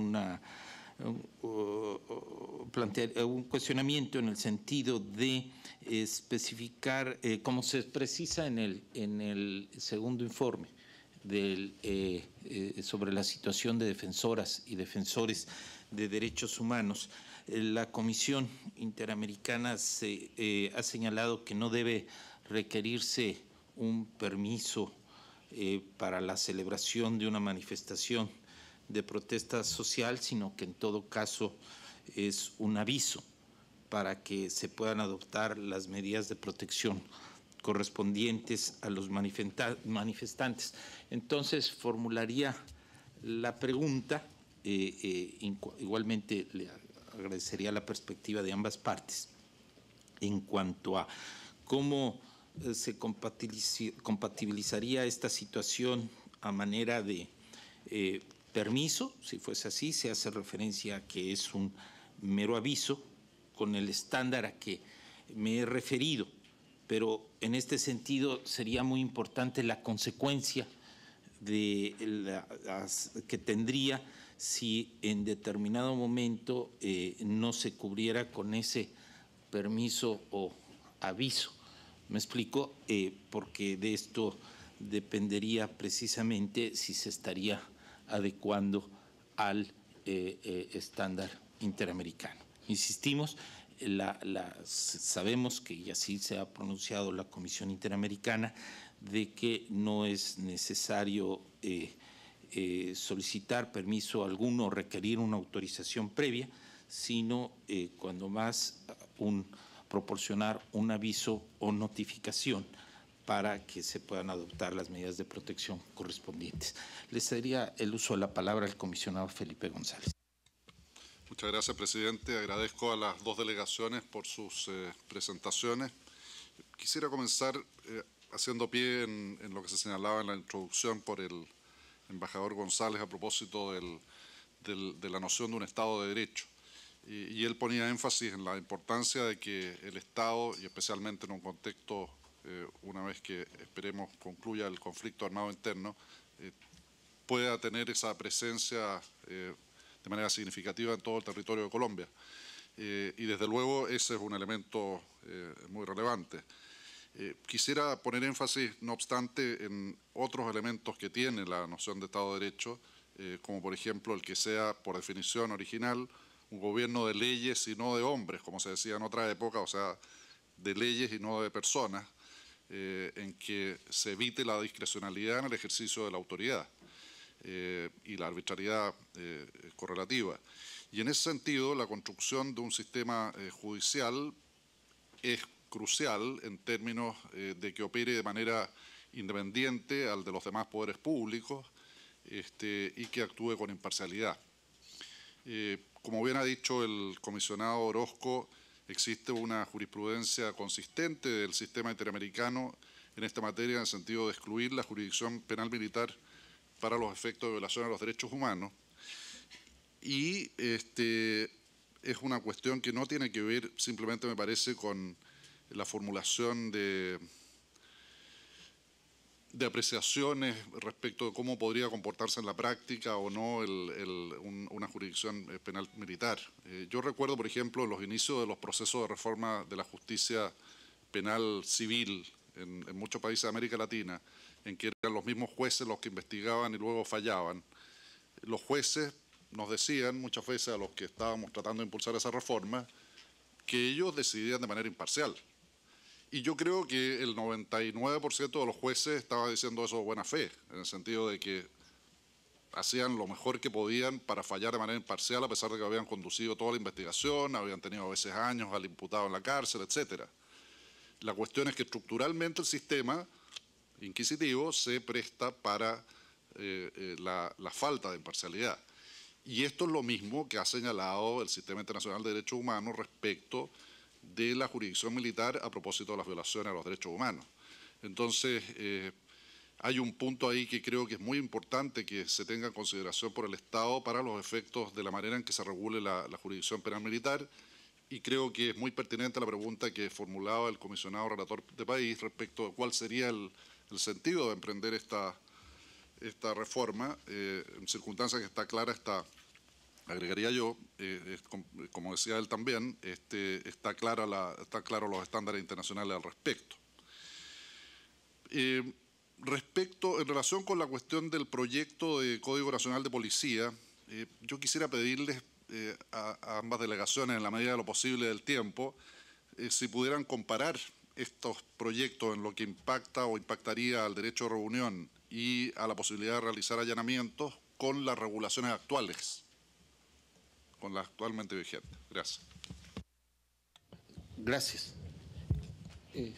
uh, eh, un cuestionamiento en el sentido de especificar, cómo eh, como se precisa en el, en el segundo informe del, eh, sobre la situación de defensoras y defensores de derechos humanos, la Comisión Interamericana se, ha señalado que no debe requerirse un permiso eh, para la celebración de una manifestación de protesta social, sino que en todo caso es un aviso para que se puedan adoptar las medidas de protección correspondientes a los manifestantes. Entonces, formularía la pregunta, eh, eh, igualmente le agradecería la perspectiva de ambas partes en cuanto a cómo se compatibilizaría esta situación a manera de eh, permiso, si fuese así, se hace referencia a que es un mero aviso con el estándar a que me he referido, pero en este sentido sería muy importante la consecuencia que tendría si en determinado momento eh, no se cubriera con ese permiso o aviso. ¿Me explico? Eh, porque de esto dependería precisamente si se estaría adecuando al eh, eh, estándar interamericano. Insistimos, sabemos que, y así se ha pronunciado la Comisión Interamericana, de que no es necesario solicitar permiso alguno o requerir una autorización previa, sino cuando más un proporcionar un aviso o notificación para que se puedan adoptar las medidas de protección correspondientes. Le cedería el uso de la palabra el comisionado Felipe González. Muchas gracias, presidente. Agradezco a las dos delegaciones por sus eh, presentaciones. Quisiera comenzar eh, haciendo pie en, lo que se señalaba en la introducción por el embajador González a propósito de la noción de un Estado de Derecho y, él ponía énfasis en la importancia de que el Estado, y especialmente en un contexto, eh, una vez que esperemos concluya el conflicto armado interno, eh, pueda tener esa presencia eh, de manera significativa en todo el territorio de Colombia. y desde luego ese es un elemento muy relevante. quisiera poner énfasis, no obstante, en otros elementos que tiene la noción de Estado de Derecho, como por ejemplo el que sea por definición original, un gobierno de leyes y no de hombres, como se decía en otra época, o sea, de leyes y no de personas, eh, en que se evite la discrecionalidad en el ejercicio de la autoridad eh, y la arbitrariedad eh, correlativa. Y en ese sentido, la construcción de un sistema judicial es crucial en términos de que opere de manera independiente al de los demás poderes públicos este, y que actúe con imparcialidad como bien ha dicho el comisionado Orozco, existe una jurisprudencia consistente del sistema interamericano en esta materia en el sentido de excluir la jurisdicción penal militar para los efectos de violación a los derechos humanos. Y este, es una cuestión que no tiene que ver simplemente, me parece, con la formulación de de apreciaciones respecto de cómo podría comportarse en la práctica o no una jurisdicción eh, penal militar. Eh, yo recuerdo, por ejemplo, los inicios de los procesos de reforma de la justicia penal civil en, muchos países de América Latina, en que eran los mismos jueces los que investigaban y luego fallaban. Los jueces nos decían muchas veces a los que estábamos tratando de impulsar esa reforma que ellos decidían de manera imparcial y yo creo que el 99% de los jueces estaba diciendo eso de buena fe, en el sentido de que hacían lo mejor que podían para fallar de manera imparcial, a pesar de que habían conducido toda la investigación, habían tenido a veces años al imputado en la cárcel, etc. La cuestión es que estructuralmente el sistema inquisitivo se presta para eh, eh, la, falta de imparcialidad. Y esto es lo mismo que ha señalado el Sistema Internacional de Derechos Humanos respecto de la jurisdicción militar a propósito de las violaciones a los derechos humanos. Entonces, eh, hay un punto ahí que creo que es muy importante que se tenga en consideración por el Estado para los efectos de la manera en que se regule la, jurisdicción penal militar y creo que es muy pertinente la pregunta que formulaba el comisionado relator de país respecto a cuál sería el, sentido de emprender esta, esta reforma eh, en circunstancias que está clara esta Agregaría yo, eh, como decía él también, este, está, clara la, está claro los estándares internacionales al respecto. Eh, respecto, en relación con la cuestión del proyecto de Código Nacional de Policía, eh, yo quisiera pedirles a, ambas delegaciones, en la medida de lo posible del tiempo, si pudieran comparar estos proyectos en lo que impacta o impactaría al derecho de reunión y a la posibilidad de realizar allanamientos con las regulaciones actuales con la actualmente vigente. Gracias. Gracias. Eh,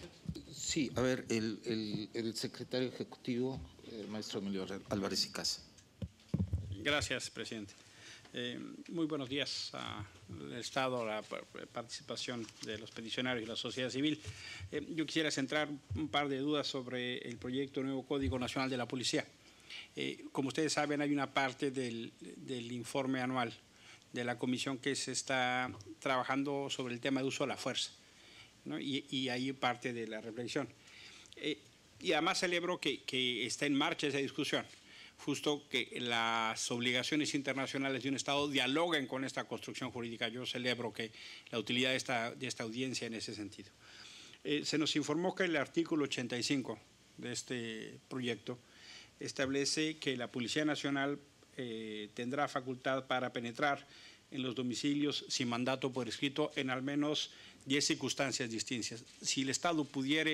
sí, a ver, el, secretario ejecutivo, eh, el maestro Emilio Álvarez y Casa. Gracias, presidente. Eh, muy buenos días al Estado, a la participación de los peticionarios y la sociedad civil. yo quisiera centrar un par de dudas sobre el proyecto nuevo Código Nacional de la Policía. como ustedes saben, hay una parte del, del informe anual de la comisión que se está trabajando sobre el tema de uso de la fuerza. Y, ahí parte de la reflexión. Eh, y además celebro que, está en marcha esa discusión, justo que las obligaciones internacionales de un Estado dialoguen con esta construcción jurídica. Yo celebro que la utilidad de esta, de esta audiencia en ese sentido. Eh, se nos informó que el artículo 85 de este proyecto establece que la Policía Nacional eh, tendrá facultad para penetrar en los domicilios sin mandato por escrito en al menos 10 circunstancias distintas. Si el Estado pudiera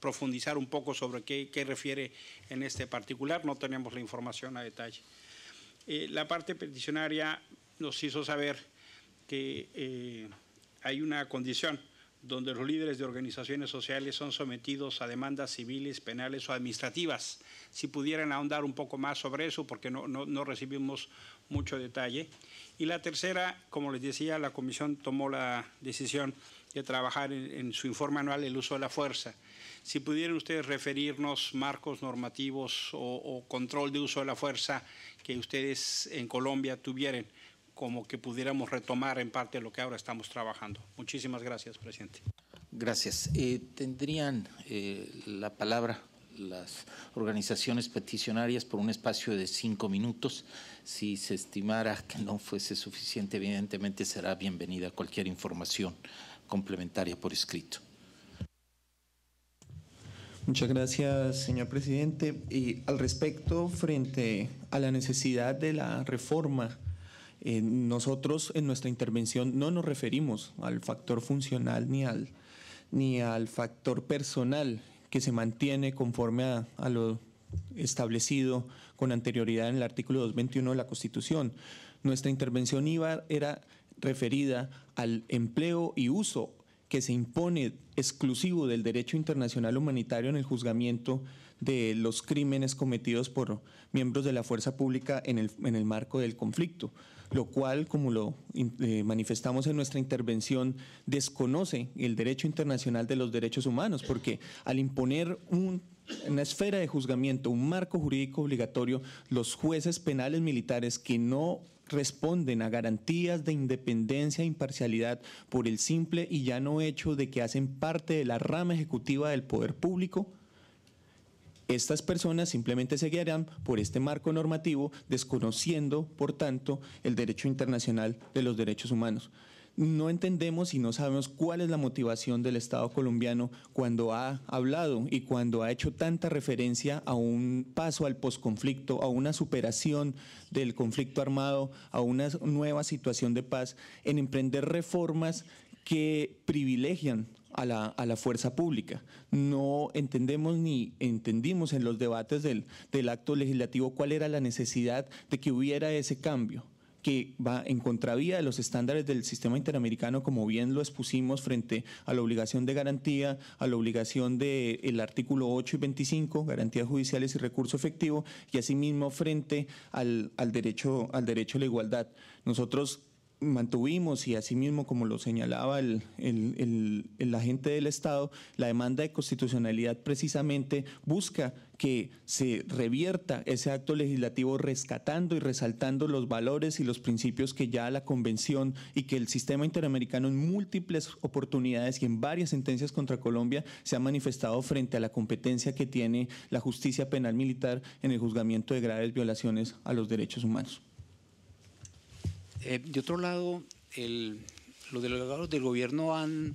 profundizar un poco sobre qué, qué refiere en este particular, no tenemos la información a detalle. Eh, la parte peticionaria nos hizo saber que eh, hay una condición donde los líderes de organizaciones sociales son sometidos a demandas civiles, penales o administrativas. Si pudieran ahondar un poco más sobre eso, porque no, recibimos mucho detalle. Y la tercera, como les decía, la comisión tomó la decisión de trabajar en, su informe anual el uso de la fuerza. Si pudieran ustedes referirnos marcos normativos o, o control de uso de la fuerza que ustedes en Colombia tuvieran como que pudiéramos retomar en parte lo que ahora estamos trabajando. Muchísimas gracias, presidente. Gracias. Eh, ¿Tendrían eh, la palabra las organizaciones peticionarias por un espacio de cinco minutos? Si se estimara que no fuese suficiente, evidentemente será bienvenida cualquier información complementaria por escrito. Muchas gracias, señor presidente. Y al respecto, frente a la necesidad de la reforma nosotros en nuestra intervención no nos referimos al factor funcional ni al, ni al factor personal que se mantiene conforme a, lo establecido con anterioridad en el artículo 221 de la Constitución. Nuestra intervención era referida al empleo y uso que se impone exclusivo del derecho internacional humanitario en el juzgamiento de los crímenes cometidos por miembros de la fuerza pública en el, en el marco del conflicto, lo cual, como lo eh, manifestamos en nuestra intervención, desconoce el derecho internacional de los derechos humanos, porque al imponer una esfera de juzgamiento, un marco jurídico obligatorio, los jueces penales militares que no responden a garantías de independencia e imparcialidad por el simple y llano hecho de que hacen parte de la rama ejecutiva del poder público, estas personas simplemente se guiarán por este marco normativo, desconociendo, por tanto, el derecho internacional de los derechos humanos no entendemos y no sabemos cuál es la motivación del Estado colombiano cuando ha hablado y cuando ha hecho tanta referencia a un paso al posconflicto, a una superación del conflicto armado, a una nueva situación de paz, en emprender reformas que privilegian a la, fuerza pública. No entendemos ni entendimos en los debates del acto legislativo cuál era la necesidad de que hubiera ese cambio que va en contravía de los estándares del sistema interamericano, como bien lo expusimos frente a la obligación de garantía, a la obligación del el artículo 8 y 25, garantías judiciales y recurso efectivo, y asimismo frente al, al, derecho, al derecho a la igualdad. Nosotros mantuvimos, y asimismo como lo señalaba el, el, el, el, agente del Estado, la demanda de constitucionalidad precisamente busca que se revierta ese acto legislativo rescatando y resaltando los valores y los principios que ya la Convención y que el sistema interamericano en múltiples oportunidades y en varias sentencias contra Colombia se ha manifestado frente a la competencia que tiene la justicia penal militar en el juzgamiento de graves violaciones a los derechos humanos. Eh, de otro lado, los delegados del gobierno han,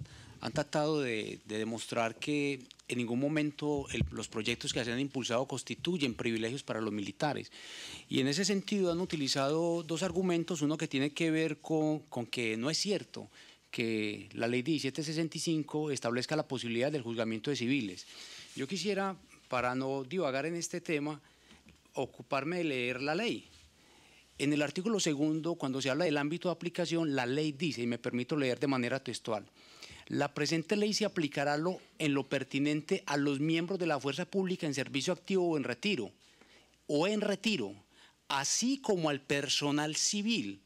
tratado de, demostrar que en ningún momento los proyectos que se han impulsado constituyen privilegios para los militares. Y en ese sentido han utilizado dos argumentos, uno que tiene que ver con, con que no es cierto que la ley 1765 establezca la posibilidad del juzgamiento de civiles. Yo quisiera, para no divagar en este tema, ocuparme de leer la ley en el artículo segundo, cuando se habla del ámbito de aplicación, la ley dice, y me permito leer de manera textual, la presente ley se aplicará en lo pertinente a los miembros de la fuerza pública en servicio activo o en retiro, o en retiro, así como al personal civil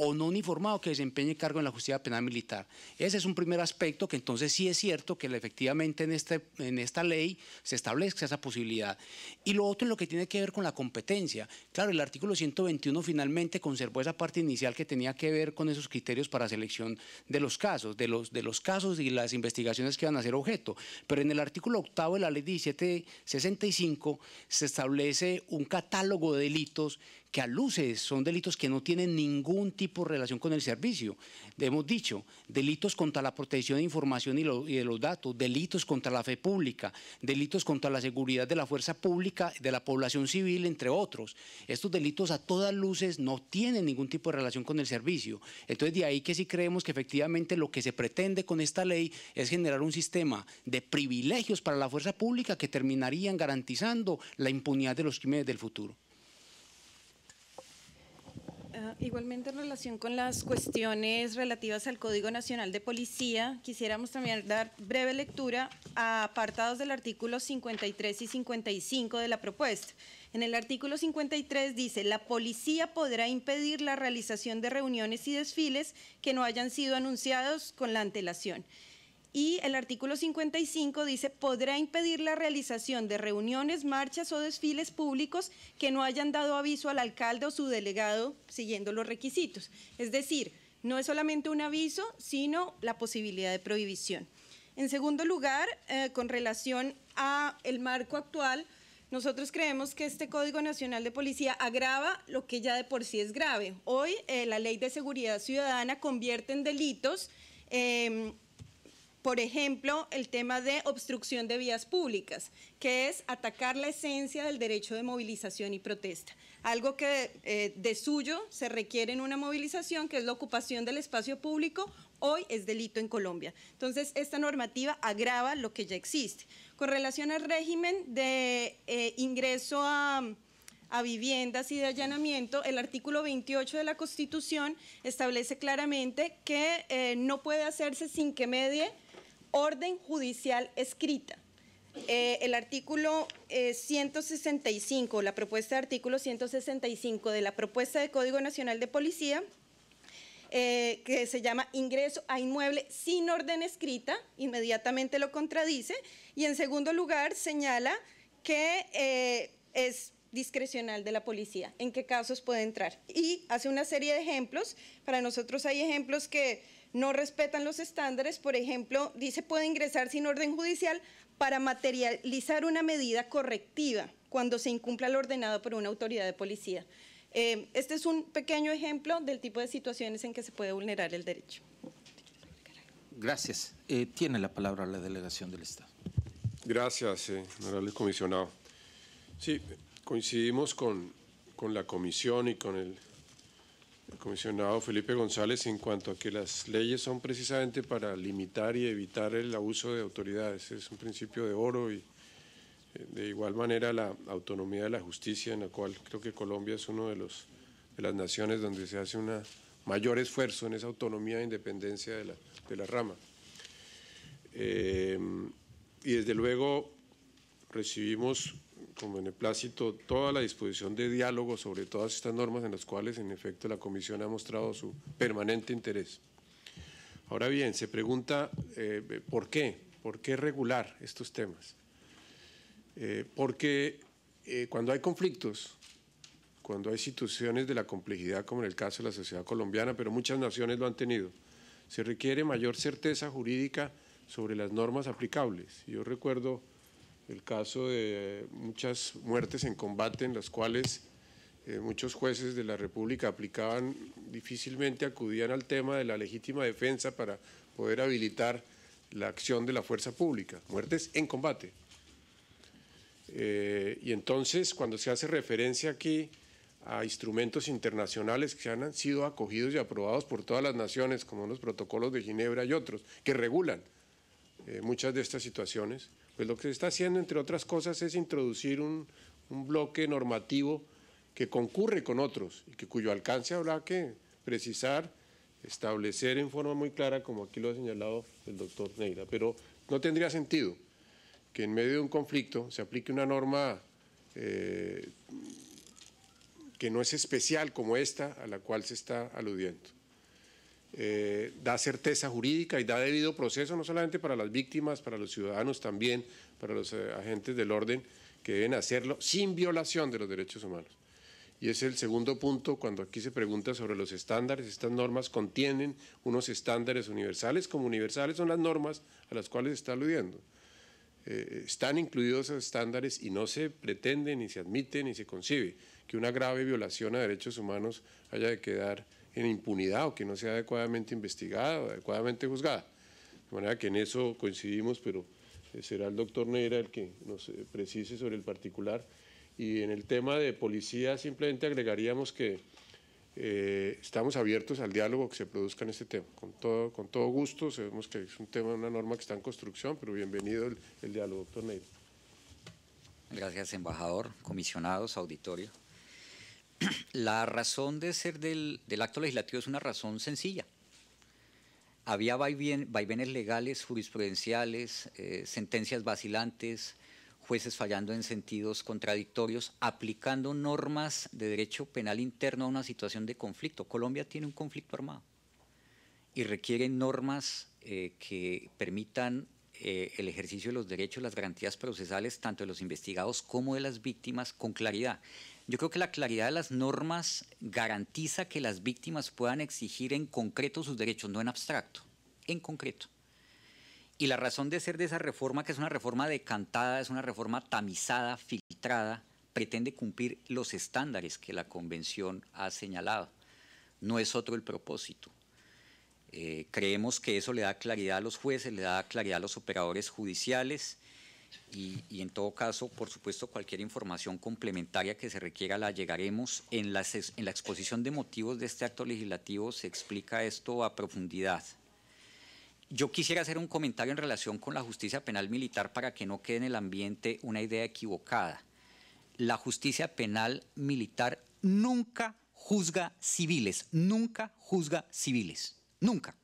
o no uniformado que desempeñe cargo en la justicia penal militar. Ese es un primer aspecto que entonces sí es cierto que efectivamente en, este, en esta ley se establezca esa posibilidad. Y lo otro en lo que tiene que ver con la competencia. Claro, el artículo 121 finalmente conservó esa parte inicial que tenía que ver con esos criterios para selección de los casos, de los, de los casos y las investigaciones que van a ser objeto. Pero en el artículo octavo de la ley 1765 se establece un catálogo de delitos que a luces son delitos que no tienen ningún tipo de relación con el servicio. Hemos dicho, delitos contra la protección de información y, y de los datos, delitos contra la fe pública, delitos contra la seguridad de la fuerza pública, de la población civil, entre otros. Estos delitos a todas luces no tienen ningún tipo de relación con el servicio. Entonces de ahí que sí creemos que efectivamente lo que se pretende con esta ley es generar un sistema de privilegios para la fuerza pública que terminarían garantizando la impunidad de los crímenes del futuro. Ah, igualmente en relación con las cuestiones relativas al Código Nacional de Policía, quisiéramos también dar breve lectura a apartados del artículo 53 y 55 de la propuesta. En el artículo 53 dice, la policía podrá impedir la realización de reuniones y desfiles que no hayan sido anunciados con la antelación. Y el artículo 55 dice, podrá impedir la realización de reuniones, marchas o desfiles públicos que no hayan dado aviso al alcalde o su delegado siguiendo los requisitos. Es decir, no es solamente un aviso, sino la posibilidad de prohibición. En segundo lugar, eh, con relación a el marco actual, nosotros creemos que este Código Nacional de Policía agrava lo que ya de por sí es grave. Hoy eh, la Ley de Seguridad Ciudadana convierte en delitos em, por ejemplo, el tema de obstrucción de vías públicas, que es atacar la esencia del derecho de movilización y protesta. Algo que eh, de suyo se requiere en una movilización, que es la ocupación del espacio público, hoy es delito en Colombia. Entonces, esta normativa agrava lo que ya existe. Con relación al régimen de eh, ingreso a viviendas y de allanamiento, el artículo 28 de la Constitución establece claramente que eh, no puede hacerse sin que medie Orden judicial escrita. Eh, el artículo 165, eh, la propuesta de artículo 165 de la propuesta de Código Nacional de Policía, eh, que se llama ingreso a inmueble sin orden escrita, inmediatamente lo contradice, y en segundo lugar señala que es discrecional de la policía, en qué casos puede entrar. Y hace una serie de ejemplos, para nosotros hay ejemplos que no respetan los estándares, por ejemplo, dice puede ingresar sin orden judicial para materializar una medida correctiva cuando se incumpla lo ordenado por una autoridad de policía. Eh, este es un pequeño ejemplo del tipo de situaciones en que se puede vulnerar el derecho. Gracias. Eh, tiene la palabra la delegación del Estado. Gracias, eh, comisionado. Sí, coincidimos con la comisión y con el comisionado Felipe González en cuanto a que las leyes son precisamente para limitar y evitar el abuso de autoridades. Es un principio de oro y eh, de igual manera la autonomía de la justicia en la cual creo que Colombia es una de los de las naciones donde se hace un mayor esfuerzo en esa autonomía e independencia de la, de la rama. Eh, y desde luego recibimos en el plácito toda la disposición de diálogo sobre todas estas normas en las cuales en efecto la Comisión ha mostrado su permanente interés. Ahora bien, se pregunta eh, por qué, por qué regular estos temas. Eh, porque eh, cuando hay conflictos, cuando hay situaciones de la complejidad, como en el caso de la sociedad colombiana, pero muchas naciones lo han tenido, se requiere mayor certeza jurídica sobre las normas aplicables. Yo recuerdo el caso de muchas muertes en combate en las cuales eh, muchos jueces de la República aplicaban, difícilmente acudían al tema de la legítima defensa para poder habilitar la acción de la fuerza pública, muertes en combate. Eh, y entonces, cuando se hace referencia aquí a instrumentos internacionales que han sido acogidos y aprobados por todas las naciones, como los protocolos de Ginebra y otros, que regulan eh, muchas de estas situaciones, pues lo que se está haciendo, entre otras cosas, es introducir un, bloque normativo que concurre con otros y que cuyo alcance habrá que precisar, establecer en forma muy clara, como aquí lo ha señalado el doctor Neira. Pero no tendría sentido que en medio de un conflicto se aplique una norma eh, que no es especial como esta a la cual se está aludiendo. Eh, da certeza jurídica y da debido proceso no solamente para las víctimas, para los ciudadanos también, para los eh, agentes del orden que deben hacerlo sin violación de los derechos humanos. Y es el segundo punto cuando aquí se pregunta sobre los estándares. Estas normas contienen unos estándares universales, como universales son las normas a las cuales está aludiendo. Eh, están incluidos esos estándares y no se pretende, ni se admite, ni se concibe que una grave violación a derechos humanos haya de quedar en impunidad o que no sea adecuadamente investigada o adecuadamente juzgada. De manera que en eso coincidimos, pero será el doctor Neira el que nos eh, precise sobre el particular. Y en el tema de policía simplemente agregaríamos que eh, estamos abiertos al diálogo que se produzca en este tema. Con todo, con todo gusto, sabemos que es un tema, una norma que está en construcción, pero bienvenido el, el diálogo, doctor Neira. Gracias, embajador, comisionados, auditorio la razón de ser del, acto legislativo es una razón sencilla. Había vaivenes legales, jurisprudenciales, eh, sentencias vacilantes, jueces fallando en sentidos contradictorios, aplicando normas de derecho penal interno a una situación de conflicto. Colombia tiene un conflicto armado y requiere normas eh, que permitan eh, el ejercicio de los derechos, las garantías procesales, tanto de los investigados como de las víctimas, con claridad. Yo creo que la claridad de las normas garantiza que las víctimas puedan exigir en concreto sus derechos, no en abstracto, en concreto. Y la razón de ser de esa reforma, que es una reforma decantada, es una reforma tamizada, filtrada, pretende cumplir los estándares que la Convención ha señalado. No es otro el propósito. Eh, creemos que eso le da claridad a los jueces, le da claridad a los operadores judiciales y, en todo caso, por supuesto, cualquier información complementaria que se requiera la llegaremos. en la exposición de motivos de este acto legislativo se explica esto a profundidad. Yo quisiera hacer un comentario en relación con la justicia penal militar para que no quede en el ambiente una idea equivocada. La justicia penal militar nunca juzga civiles, nunca juzga civiles, nunca.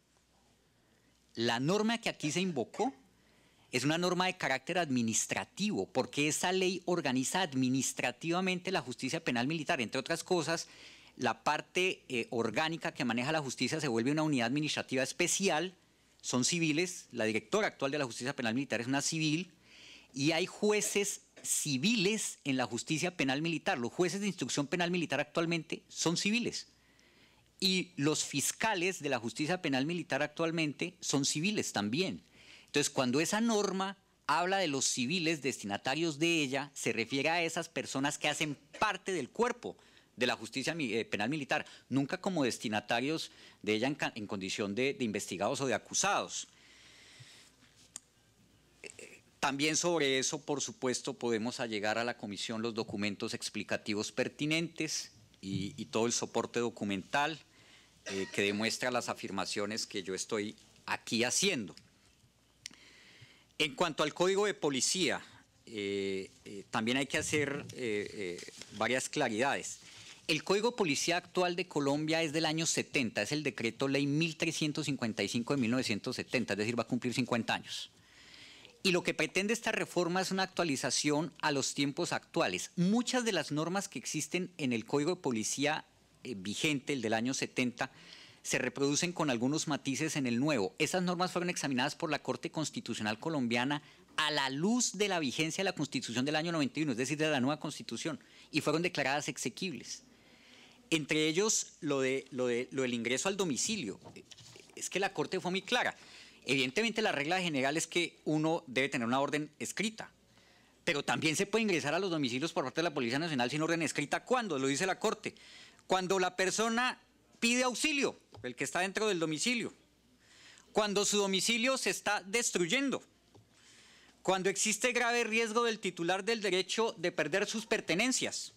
La norma que aquí se invocó es una norma de carácter administrativo, porque esa ley organiza administrativamente la justicia penal militar. Entre otras cosas, la parte eh, orgánica que maneja la justicia se vuelve una unidad administrativa especial, son civiles, la directora actual de la justicia penal militar es una civil, y hay jueces civiles en la justicia penal militar. Los jueces de instrucción penal militar actualmente son civiles. Y los fiscales de la justicia penal militar actualmente son civiles también. Entonces, cuando esa norma habla de los civiles destinatarios de ella, se refiere a esas personas que hacen parte del cuerpo de la justicia eh, penal militar, nunca como destinatarios de ella en, condición de, investigados o de acusados. También sobre eso, por supuesto, podemos allegar a la comisión los documentos explicativos pertinentes y, todo el soporte documental eh, que demuestra las afirmaciones que yo estoy aquí haciendo. En cuanto al código de policía, eh, eh, también hay que hacer eh, varias claridades. El Código Policía actual de Colombia es del año 70, es el decreto ley 1355 de 1970, es decir, va a cumplir 50 años. Y lo que pretende esta reforma es una actualización a los tiempos actuales. Muchas de las normas que existen en el Código de Policía vigente, el del año 70, se reproducen con algunos matices en el nuevo. Esas normas fueron examinadas por la Corte Constitucional Colombiana a la luz de la vigencia de la Constitución del año 91, es decir, de la nueva Constitución, y fueron declaradas exequibles. Entre ellos, lo, de, lo, de, lo del ingreso al domicilio. Es que la Corte fue muy clara. Evidentemente, la regla general es que uno debe tener una orden escrita, pero también se puede ingresar a los domicilios por parte de la Policía Nacional sin orden escrita. ¿Cuándo? Lo dice la Corte. Cuando la persona pide auxilio, el que está dentro del domicilio, cuando su domicilio se está destruyendo, cuando existe grave riesgo del titular del derecho de perder sus pertenencias,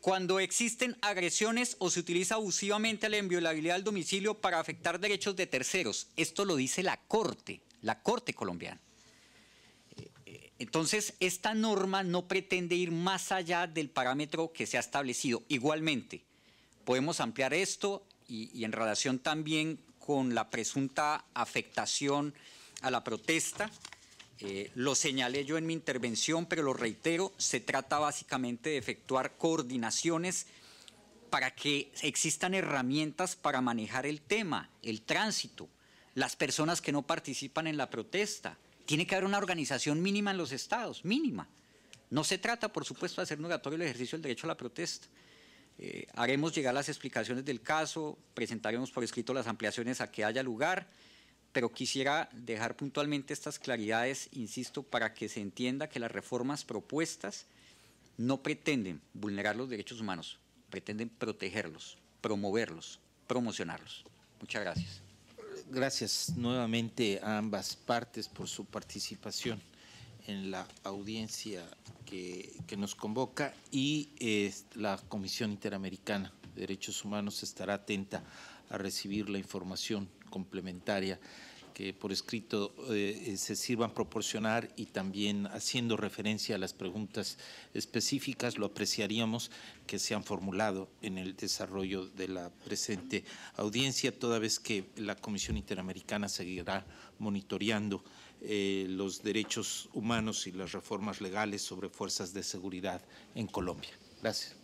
cuando existen agresiones o se utiliza abusivamente la inviolabilidad del domicilio para afectar derechos de terceros. Esto lo dice la Corte, la Corte colombiana. Entonces, esta norma no pretende ir más allá del parámetro que se ha establecido. Igualmente, Podemos ampliar esto y, en relación también con la presunta afectación a la protesta. Eh, lo señalé yo en mi intervención, pero lo reitero, se trata básicamente de efectuar coordinaciones para que existan herramientas para manejar el tema, el tránsito, las personas que no participan en la protesta. Tiene que haber una organización mínima en los estados, mínima. No se trata, por supuesto, de hacer negatorio el ejercicio del derecho a la protesta, eh, haremos llegar las explicaciones del caso, presentaremos por escrito las ampliaciones a que haya lugar, pero quisiera dejar puntualmente estas claridades, insisto, para que se entienda que las reformas propuestas no pretenden vulnerar los derechos humanos, pretenden protegerlos, promoverlos, promocionarlos. Muchas gracias. Gracias nuevamente a ambas partes por su participación en la audiencia que, nos convoca y la Comisión Interamericana de Derechos Humanos estará atenta a recibir la información complementaria que por escrito eh, se sirvan proporcionar y también haciendo referencia a las preguntas específicas, lo apreciaríamos que se han formulado en el desarrollo de la presente audiencia, toda vez que la Comisión Interamericana seguirá monitoreando eh, los derechos humanos y las reformas legales sobre fuerzas de seguridad en Colombia. Gracias.